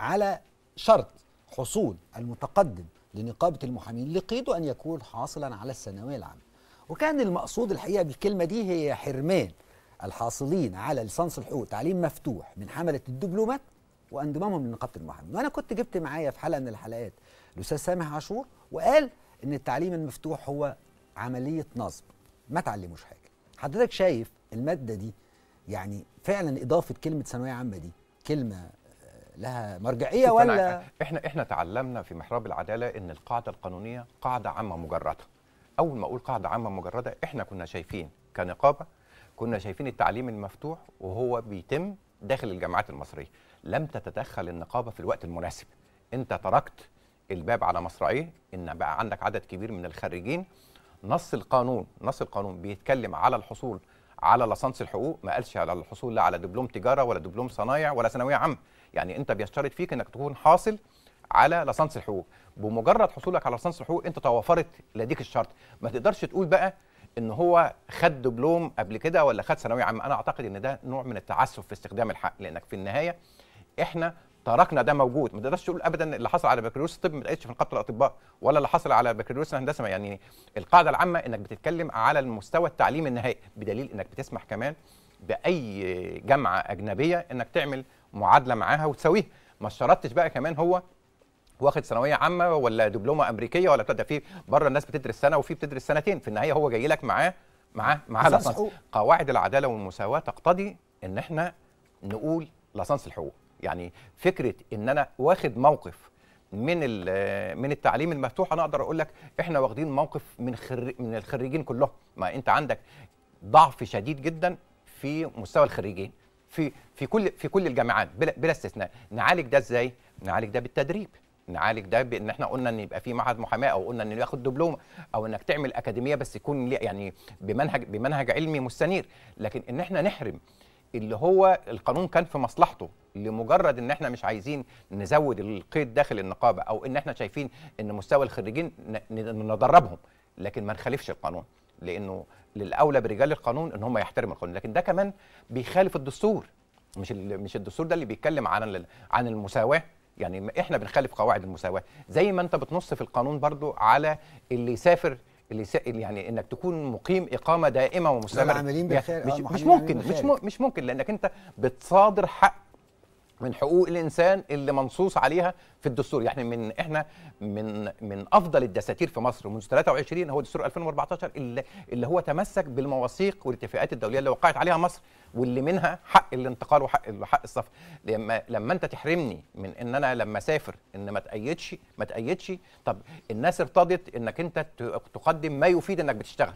على شرط حصول المتقدم لنقابة المحامين لقيده أن يكون حاصلا على الثانوية العامة وكان المقصود الحقيقة بالكلمة دي هي حرمان الحاصلين على ليسانس الحقوق تعليم مفتوح من حملة الدبلومات وانضمامهم لنقابة المحامين وأنا كنت جبت معايا في حلقة من الحلقات الأستاذ سامح عاشور وقال إن التعليم المفتوح هو عملية نصب ما تعلموش حاجة حضرتك شايف المادة دي يعني فعلا إضافة كلمة ثانوية عامة دي كلمة لها مرجعيه ولا احنا احنا تعلمنا في محراب العداله ان القاعده القانونيه قاعده عامه مجرده اول ما اقول قاعده عامه مجرده احنا كنا شايفين كنقابه كنا شايفين التعليم المفتوح وهو بيتم داخل الجامعات المصريه لم تتدخل النقابه في الوقت المناسب انت تركت الباب على مصراعيه ان بقى عندك عدد كبير من الخريجين نص القانون نص القانون بيتكلم على الحصول على لصنص الحقوق ما قالش على الحصول لا على دبلوم تجاره ولا دبلوم صنايع ولا ثانويه عامه يعني انت بيشترط فيك انك تكون حاصل على لصنص الحقوق بمجرد حصولك على لصنص الحقوق انت توفرت لديك الشرط ما تقدرش تقول بقى ان هو خد دبلوم قبل كده ولا خد ثانويه عامه انا اعتقد ان ده نوع من التعسف في استخدام الحق لانك في النهايه احنا تركنا ده موجود ما تقدرش تقول ابدا اللي حصل على بكالوريوس الطب ما تقدرش في نقابه الاطباء ولا اللي حصل على بكالوريوس الهندسه يعني القاعده العامه انك بتتكلم على المستوى التعليمي النهائي بدليل انك بتسمح كمان باي جامعه اجنبيه انك تعمل معادله معاها وتساويها ما اشترطتش بقى كمان هو واخد ثانويه عامه ولا دبلومه امريكيه ولا بتاع في بره الناس بتدرس سنه وفي بتدرس سنتين في النهايه هو جاي لك معاه معاه معاه لصنص قواعد العداله والمساواه تقتضي ان احنا نقول لصنص الحقوق يعني فكره ان انا واخد موقف من من التعليم المفتوح انا اقدر اقول لك احنا واخدين موقف من خر... من الخريجين كلهم ما انت عندك ضعف شديد جدا في مستوى الخريجين في في كل في كل الجامعات بلا, بلا استثناء نعالج ده ازاي نعالج ده بالتدريب نعالج ده بان احنا قلنا ان يبقى في معهد محاماه او قلنا ان ياخد دبلومه او انك تعمل اكاديميه بس يكون يعني بمنهج بمنهج علمي مستنير لكن ان احنا نحرم اللي هو القانون كان في مصلحته لمجرد ان احنا مش عايزين نزود القيد داخل النقابه او ان احنا شايفين ان مستوى الخريجين ندربهم لكن ما نخالفش القانون لانه للاولى برجال القانون ان هم يحترموا القانون لكن ده كمان بيخالف الدستور مش مش الدستور ده اللي بيتكلم عن عن المساواه يعني احنا بنخالف قواعد المساواه زي ما انت بتنص في القانون برضو على اللي يسافر اللي يعني انك تكون مقيم اقامه دائمه ومستمره عاملين يعني مش, آه، مش ممكن مش, مش ممكن لانك انت بتصادر حق من حقوق الانسان اللي منصوص عليها في الدستور يعني من احنا من من افضل الدساتير في مصر منذ 23 هو دستور 2014 اللي, اللي هو تمسك بالمواثيق والاتفاقات الدوليه اللي وقعت عليها مصر واللي منها حق الانتقال وحق حق السفر لما لما انت تحرمني من ان انا لما اسافر ان ما تايدش ما تايدش طب الناس ارتضت انك انت تقدم ما يفيد انك بتشتغل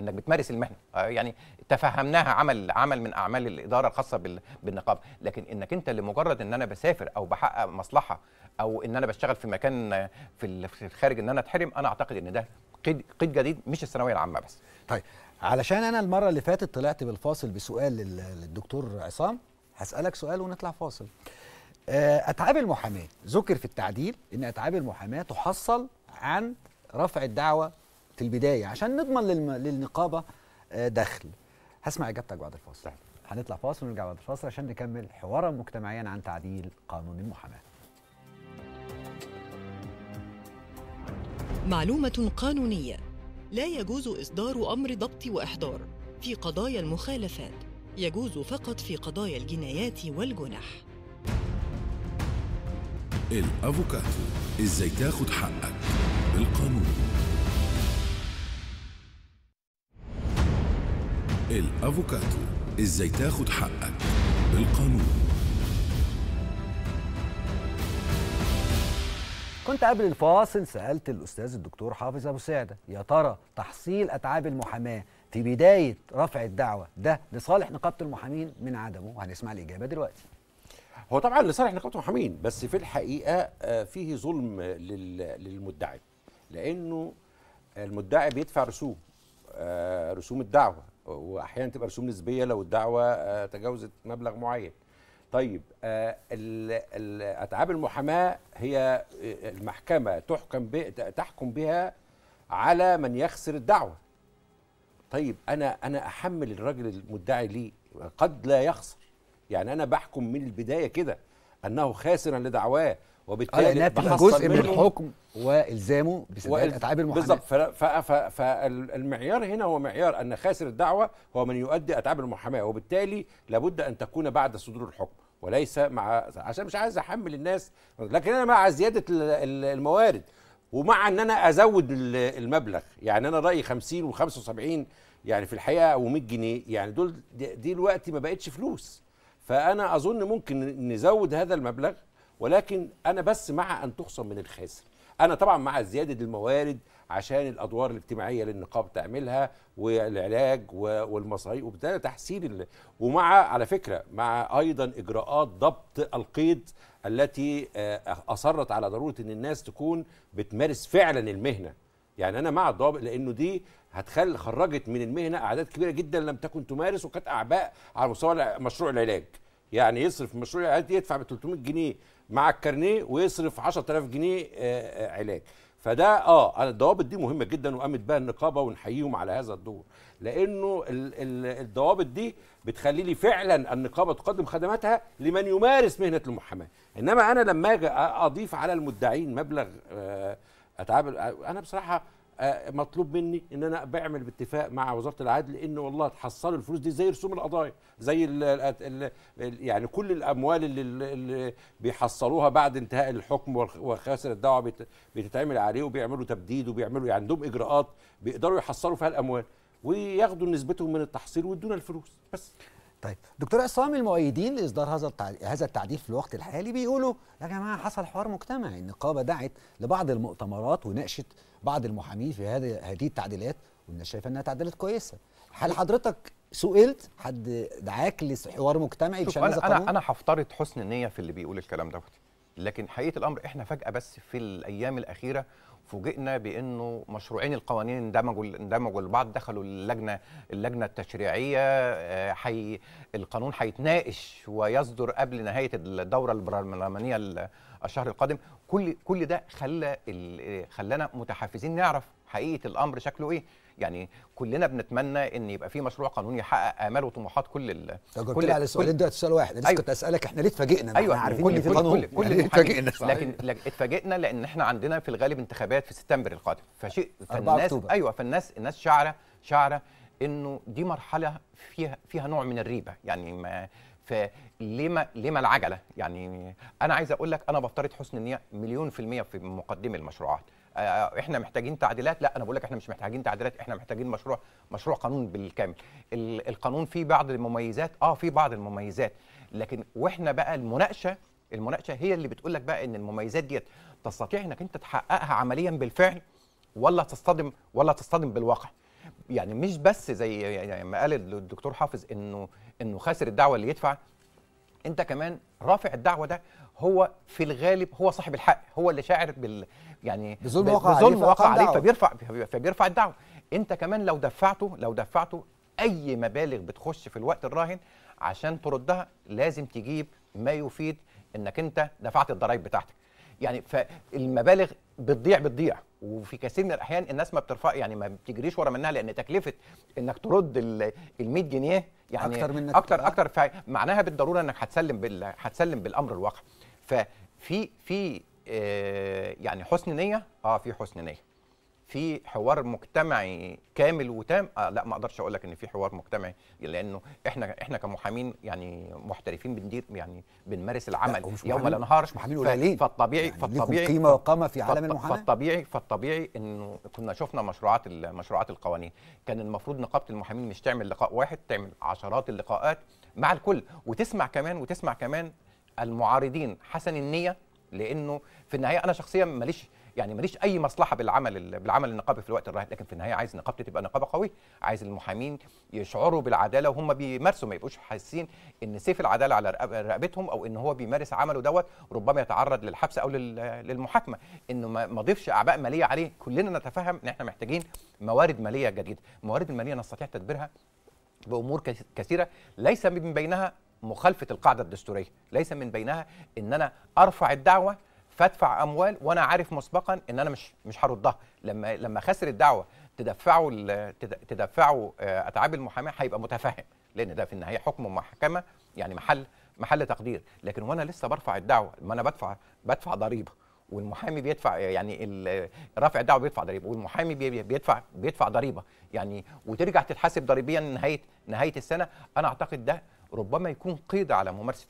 انك بتمارس المهنه آه، يعني تفهمناها عمل عمل من اعمال الاداره الخاصه بالنقابه لكن انك انت لمجرد ان انا بسافر او بحقق مصلحه او ان انا بشتغل في مكان في الخارج ان انا اتحرم انا اعتقد ان ده قيد جديد مش الثانويه العامه بس طيب علشان انا المره اللي فاتت طلعت بالفاصل بسؤال للدكتور عصام هسالك سؤال ونطلع فاصل آه، اتعاب المحاماه ذكر في التعديل ان اتعاب المحاماه تحصل عن رفع الدعوه في البدايه عشان نضمن للم... للنقابه آه، دخل هسمع اجابتك بعد الفاصل طيب. هنطلع فاصل ونرجع بعد الفاصل عشان نكمل حوارا مجتمعيا عن تعديل قانون المحاماه معلومه قانونيه لا يجوز اصدار امر ضبط واحضار في قضايا المخالفات يجوز فقط في قضايا الجنايات والجنح الافوكاتو ازاي تاخد حقك بالقانون الافوكاتو ازاي تاخد حقك بالقانون كنت قبل الفاصل سالت الاستاذ الدكتور حافظ ابو سعده يا ترى تحصيل اتعاب المحاماه في بدايه رفع الدعوه ده لصالح نقابه المحامين من عدمه هنسمع الاجابه دلوقتي هو طبعا لصالح نقابه المحامين بس في الحقيقه آه، فيه ظلم للمدعي لانه المدعي بيدفع رسوم آه، رسوم الدعوه واحيانا تبقى رسوم نسبيه لو الدعوه آه، تجاوزت مبلغ معين طيب آه، اتعاب المحاماه هي آه، المحكمه تحكم تحكم بها على من يخسر الدعوه طيب انا انا احمل الراجل المدعي ليه قد لا يخسر يعني انا بحكم من البدايه كده انه خاسرا لدعواه وبالتالي آه ناتج جزء من الحكم والزامه بسداد اتعاب المحاماه بالظبط فالمعيار هنا هو معيار ان خاسر الدعوه هو من يؤدي اتعاب المحاماه وبالتالي لابد ان تكون بعد صدور الحكم وليس مع عشان مش عايز احمل الناس لكن انا مع زياده الموارد ومع ان انا ازود المبلغ يعني انا رايي 50 و75 يعني في الحقيقه و100 جنيه يعني دول دي دلوقتي ما بقتش فلوس فانا اظن ممكن نزود هذا المبلغ ولكن انا بس مع ان تخصم من الخاسر انا طبعا مع زياده الموارد عشان الادوار الاجتماعيه للنقاب تعملها والعلاج والمصاريف وبالتالي تحسين ومع على فكره مع ايضا اجراءات ضبط القيد التي آه، اصرت على ضروره ان الناس تكون بتمارس فعلا المهنه يعني انا مع الضوابط لانه دي هتخل خرجت من المهنه اعداد كبيره جدا لم تكن تمارس وكانت اعباء على مستوى مشروع العلاج يعني يصرف مشروع العلاج يدفع ب 300 جنيه مع الكارنيه ويصرف 10000 جنيه آه، آه، علاج فده اه انا الضوابط دي مهمه جدا وقامت بها النقابه ونحييهم على هذا الدور لانه الضوابط دي بتخلي لي فعلا النقابه تقدم خدماتها لمن يمارس مهنه المحاماه انما انا لما اجي اضيف على المدعين مبلغ آه، اتعامل انا بصراحه آه، مطلوب مني ان انا بعمل باتفاق مع وزاره العدل ان والله تحصلوا الفلوس دي زي رسوم القضايا زي الـ الـ الـ يعني كل الاموال اللي, اللي بيحصلوها بعد انتهاء الحكم وخاسر الدعوه بتتعمل عليه وبيعملوا تبديد وبيعملوا يعني عندهم اجراءات بيقدروا يحصلوا فيها الاموال وياخدوا نسبتهم من التحصيل ويدونا الفلوس بس طيب دكتور عصام المؤيدين لاصدار هذا هذا التعديل في الوقت الحالي بيقولوا يا جماعه حصل حوار مجتمعي النقابه دعت لبعض المؤتمرات وناقشت بعض المحامين في هذه هذه التعديلات والناس شايفه انها تعديلات كويسه هل حضرتك سئلت حد دعاك لحوار مجتمعي بشان هذا انا انا هفترض حسن النيه في اللي بيقول الكلام دوت لكن حقيقه الامر احنا فجاه بس في الايام الاخيره فوجئنا بانه مشروعين القوانين اندمجوا اندمجوا لبعض دخلوا اللجنه اللجنه التشريعيه آه، حي القانون هيتناقش ويصدر قبل نهايه الدوره البرلمانيه الشهر القادم كل كل ده خلى خلانا متحفزين نعرف حقيقه الامر شكله ايه يعني كلنا بنتمنى ان يبقى في مشروع قانون يحقق امال وطموحات كل ال... كل على السؤال ده سؤال واحد انا أيوة. كنت اسالك احنا ليه اتفاجئنا ايوه احنا عارفين كل في قانون كل, كل يعني اتفاجئنا لكن اتفاجئنا لان احنا عندنا في الغالب انتخابات في سبتمبر القادم فشيء فالناس ايوه فالناس الناس شعره شعره انه دي مرحله فيها فيها نوع من الريبه يعني ما فليه ما ليه ما العجله يعني انا عايز اقول لك انا بفترض حسن النيه مليون في الميه في مقدمي المشروعات آه، آه، احنا محتاجين تعديلات لا انا بقول لك احنا مش محتاجين تعديلات احنا محتاجين مشروع مشروع قانون بالكامل القانون فيه بعض المميزات اه فيه بعض المميزات لكن واحنا بقى المناقشه المناقشه هي اللي بتقول لك بقى ان المميزات ديت تستطيع انك انت تحققها عمليا بالفعل ولا تصطدم ولا تصطدم بالواقع يعني مش بس زي يعني ما قال الدكتور حافظ انه انه خاسر الدعوه اللي يدفع انت كمان رافع الدعوه ده هو في الغالب هو صاحب الحق هو اللي شاعر بال يعني بظلم وقع عليه, وقع عليه فبيرفع فبيرفع الدعوه انت كمان لو دفعته لو دفعته اي مبالغ بتخش في الوقت الراهن عشان تردها لازم تجيب ما يفيد انك انت دفعت الضرائب بتاعتك يعني فالمبالغ بتضيع بتضيع وفي كثير من الاحيان الناس ما بترفع يعني ما بتجريش ورا منها لان تكلفه انك ترد ال 100 جنيه يعني اكتر من اكتر اكتر معناها بالضروره انك هتسلم بال... هتسلم بالامر الواقع ففي في آه، يعني حسن نيه اه في حسن نيه في حوار مجتمعي كامل وتام آه لا ما اقدرش اقول لك ان في حوار مجتمعي لانه احنا احنا كمحامين يعني محترفين بندير يعني بنمارس العمل لا يوم الانهار مش محامين قليلين فالطبيعي يعني فالطبيعي قيمه وقامه في عالم المحاماه فالطبيعي فالطبيعي انه كنا شفنا مشروعات مشروعات القوانين كان المفروض نقابه المحامين مش تعمل لقاء واحد تعمل عشرات اللقاءات مع الكل وتسمع كمان وتسمع كمان المعارضين حسن النيه لانه في النهايه انا شخصيا ماليش يعني ماليش اي مصلحه بالعمل بالعمل النقابي في الوقت الراهن لكن في النهايه عايز نقابتي تبقى نقابه قويه عايز المحامين يشعروا بالعداله وهم بيمارسوا ما يبقوش حاسين ان سيف العداله على رقبتهم او ان هو بيمارس عمله دوت ربما يتعرض للحبس او للمحاكمه انه ما ضيفش اعباء ماليه عليه كلنا نتفهم ان احنا محتاجين موارد ماليه جديده الموارد الماليه نستطيع تدبيرها بامور كثيره ليس من بينها مخالفه القاعده الدستوريه ليس من بينها ان انا ارفع الدعوه فادفع اموال وانا عارف مسبقا ان انا مش مش هردها لما لما خسر الدعوه تدفعه تدفعه آه، اتعاب المحاماه هيبقى متفهم لان ده في النهايه حكم محكمه يعني محل محل تقدير لكن وانا لسه برفع الدعوه ما انا بدفع بدفع ضريبه والمحامي بيدفع يعني رافع الدعوه بيدفع ضريبه والمحامي بيدفع بيدفع ضريبه يعني وترجع تتحاسب ضريبيا نهايه نهايه السنه انا اعتقد ده ربما يكون قيد على ممارسه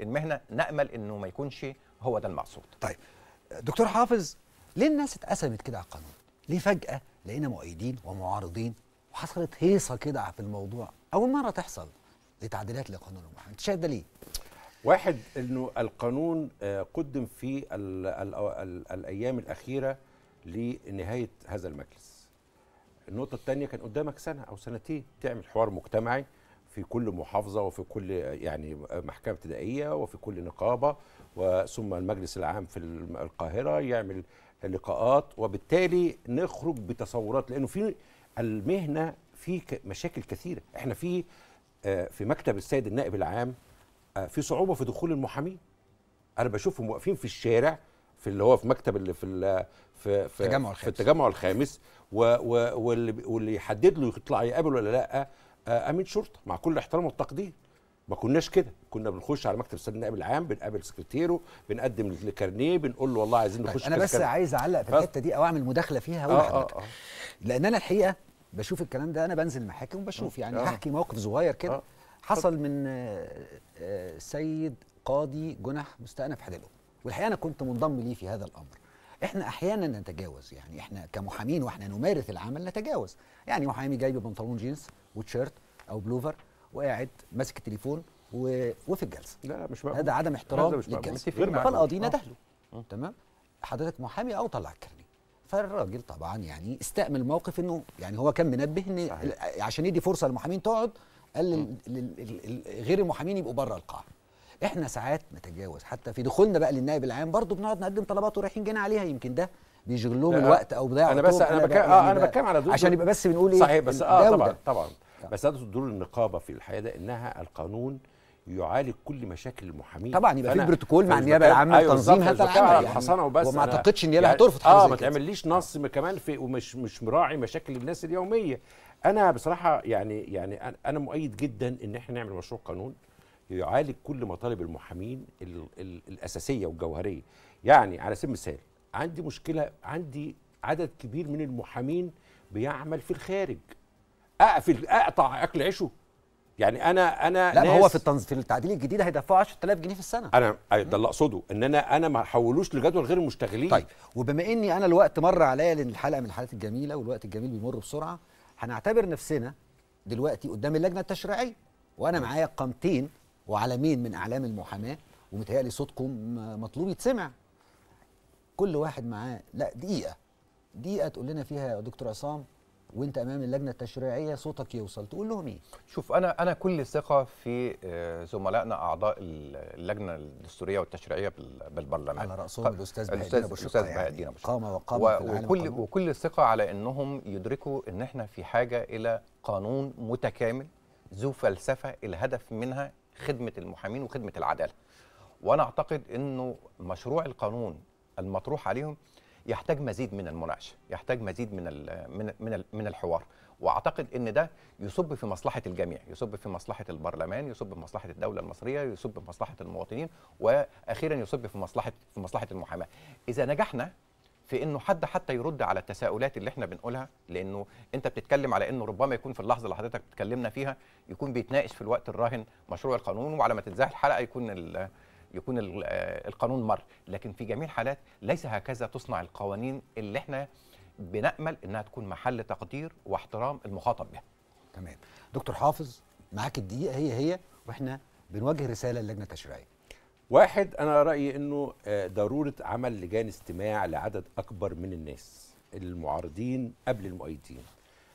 المهنه نامل انه ما يكونش هو ده المقصود طيب دكتور حافظ ليه الناس اتقسمت كده على القانون ليه فجاه لقينا مؤيدين ومعارضين وحصلت هيصه كده في الموضوع اول مره تحصل لتعديلات لقانون المحاكم انت شايف ده ليه واحد انه القانون آه، قدم في الـ الـ الـ الايام الاخيره لنهايه هذا المجلس النقطه الثانيه كان قدامك سنه او سنتين تعمل حوار مجتمعي في كل محافظة وفي كل يعني محكمة ابتدائية وفي كل نقابة وثم المجلس العام في القاهرة يعمل لقاءات وبالتالي نخرج بتصورات لأنه في المهنة في مشاكل كثيرة احنا في آه، في مكتب السيد النائب العام آه، في صعوبة في دخول المحامين أنا بشوفهم واقفين في الشارع في اللي هو في مكتب اللي في في في التجمع الخامس في التجمع الخامس واللي يحدد له يطلع يقابل ولا لا آه، امين شرطه مع كل احترام والتقدير ما كناش كده كنا بنخش على مكتب السيد النائب العام بنقابل سكرتيره بنقدم الكارنيه بنقول له والله عايزين طيب، نخش انا بس كارنيه. عايز اعلق في الحته دي او اعمل مداخله فيها آه آه آه. لان انا الحقيقه بشوف الكلام ده انا بنزل محاكم وبشوف آه. يعني آه. هحكي موقف صغير كده آه. حصل من السيد قاضي جنح مستأنف حدلو والحقيقه انا كنت منضم ليه في هذا الامر احنا احيانا نتجاوز يعني احنا كمحامين واحنا نمارس العمل نتجاوز يعني محامي جاي ببنطلون جينز وتشيرت او بلوفر وقاعد ماسك التليفون و... وفي الجلسه لا مش مقبول هذا عدم احترام للجلسه فالقاضي آه. ندهله تمام حضرتك محامي او طلع الكرني فالراجل طبعا يعني استأمل موقف انه يعني هو كان منبه ان عشان يدي فرصه للمحامين تقعد قال غير المحامين يبقوا بره القاعه احنا ساعات نتجاوز حتى في دخولنا بقى للنائب العام برضه بنقعد نقدم طلبات ورايحين جينا عليها يمكن ده بيشغل لهم الوقت او بيضيع انا بس انا بتكلم آه انا بتكلم على دور عشان يبقى بس بنقول ايه صحيح بس اه طبعا طبعا آه. بس ده دور النقابه في الحياه ده انها القانون يعالج كل مشاكل المحامين طبعا يبقى في بروتوكول مع النيابه العامه أيوة تنظيم هذا العمل آه، يعني وبس وما اعتقدش النيابه يعني هترفض حاجه اه ما تعمليش نص كمان في ومش مش مراعي مشاكل الناس اليوميه انا بصراحه يعني يعني انا مؤيد جدا ان احنا نعمل مشروع قانون يعالج كل مطالب المحامين الـ الـ الاساسيه والجوهريه يعني على سبيل المثال عندي مشكله عندي عدد كبير من المحامين بيعمل في الخارج اقفل اقطع اكل عيشه يعني انا انا لا هو في التنظ... في التعديل الجديد هيدفعوا 10000 جنيه في السنه انا ده اللي اقصده ان انا انا ما حولوش لجدول غير المشتغلين طيب وبما اني انا الوقت مر عليا لان الحلقه من الحالات الجميله والوقت الجميل بيمر بسرعه هنعتبر نفسنا دلوقتي قدام اللجنه التشريعيه وانا معايا قامتين وعلمين من اعلام المحاماه ومتهيألي صوتكم مطلوب يتسمع كل واحد معاه لا دقيقه دقيقه تقول لنا فيها يا دكتور عصام وانت امام اللجنه التشريعيه صوتك يوصل تقول لهم ايه شوف انا انا كل ثقه في آه، زملائنا اعضاء اللجنه الدستوريه والتشريعيه بالبرلمان على راسهم الاستاذ الاستاذ الاستاذ الدين يعني ابو قام وقام و... في وكل وكل الثقه على انهم يدركوا ان احنا في حاجه الى قانون متكامل ذو فلسفه الهدف منها خدمه المحامين وخدمه العداله. وانا اعتقد انه مشروع القانون المطروح عليهم يحتاج مزيد من المناقشه، يحتاج مزيد من الـ من من, من الحوار، واعتقد ان ده يصب في مصلحه الجميع، يصب في مصلحه البرلمان، يصب في مصلحه الدوله المصريه، يصب في مصلحه المواطنين، واخيرا يصب في مصلحه في مصلحه المحاماه. اذا نجحنا في انه حد حتى يرد على التساؤلات اللي احنا بنقولها لانه انت بتتكلم على انه ربما يكون في اللحظه اللي حضرتك بتكلمنا فيها يكون بيتناقش في الوقت الراهن مشروع القانون وعلى ما تنزاح الحلقه يكون يكون القانون مر لكن في جميع الحالات ليس هكذا تصنع القوانين اللي احنا بنامل انها تكون محل تقدير واحترام المخاطب بها تمام دكتور حافظ معاك الدقيقه هي هي واحنا بنوجه رساله للجنه التشريعيه واحد انا رايي انه آه، ضروره عمل لجان استماع لعدد اكبر من الناس المعارضين قبل المؤيدين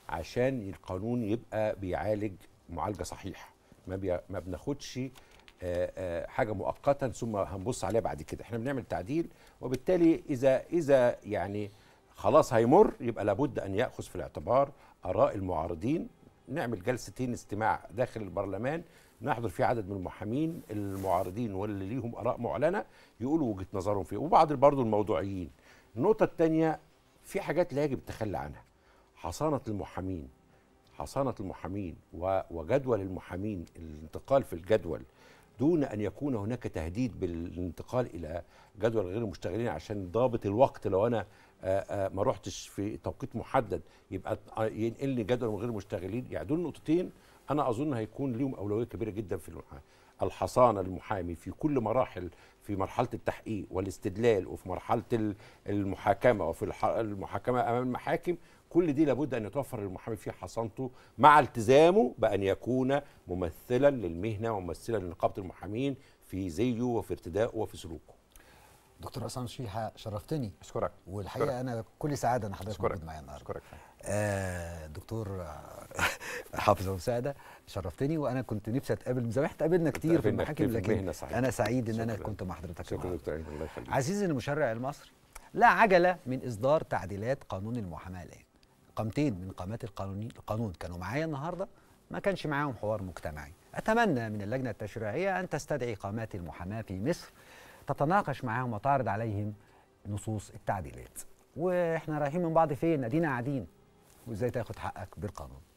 عشان القانون يبقى بيعالج معالجه صحيحه ما بي... ما بناخدش آه، آه، حاجه مؤقتا ثم هنبص عليها بعد كده احنا بنعمل تعديل وبالتالي اذا اذا يعني خلاص هيمر يبقى لابد ان ياخذ في الاعتبار اراء المعارضين نعمل جلستين استماع داخل البرلمان نحضر فيه عدد من المحامين المعارضين واللي ليهم اراء معلنه يقولوا وجهه نظرهم فيه وبعض برضه الموضوعيين النقطه الثانيه في حاجات لا يجب التخلي عنها حصانه المحامين حصانه المحامين وجدول المحامين الانتقال في الجدول دون ان يكون هناك تهديد بالانتقال الى جدول غير المشتغلين عشان ضابط الوقت لو انا ما رحتش في توقيت محدد يبقى ينقلني جدول غير المشتغلين يعني دول نقطتين انا اظن هيكون ليهم اولويه كبيره جدا في المحامي الحصانه المحامي في كل مراحل في مرحله التحقيق والاستدلال وفي مرحله المحاكمه وفي المحاكمه امام المحاكم كل دي لابد ان يتوفر للمحامي فيها حصانته مع التزامه بان يكون ممثلا للمهنه وممثلا لنقابه المحامين في زيه وفي ارتدائه وفي سلوكه دكتور حسام شيحه شرفتني اشكرك والحقيقه اشكرك. انا كل سعاده ان حضرتك موجود معايا النهارده اشكرك آه دكتور حافظ ابو سعده شرفتني وانا كنت نفسي اتقابل من احنا اتقابلنا كتير في المحاكم لكن انا سعيد ان انا كنت مع حضرتك شكرا دكتور الله يخليك عزيزي المشرع المصري لا عجله من اصدار تعديلات قانون المحاماه الان قامتين من قامات القانون كانوا معايا النهارده ما كانش معاهم حوار مجتمعي اتمنى من اللجنه التشريعيه ان تستدعي قامات المحاماه في مصر تتناقش معاهم وتعرض عليهم نصوص التعديلات واحنا رايحين من بعض فين ادينا قاعدين وازاي تاخد حقك بالقانون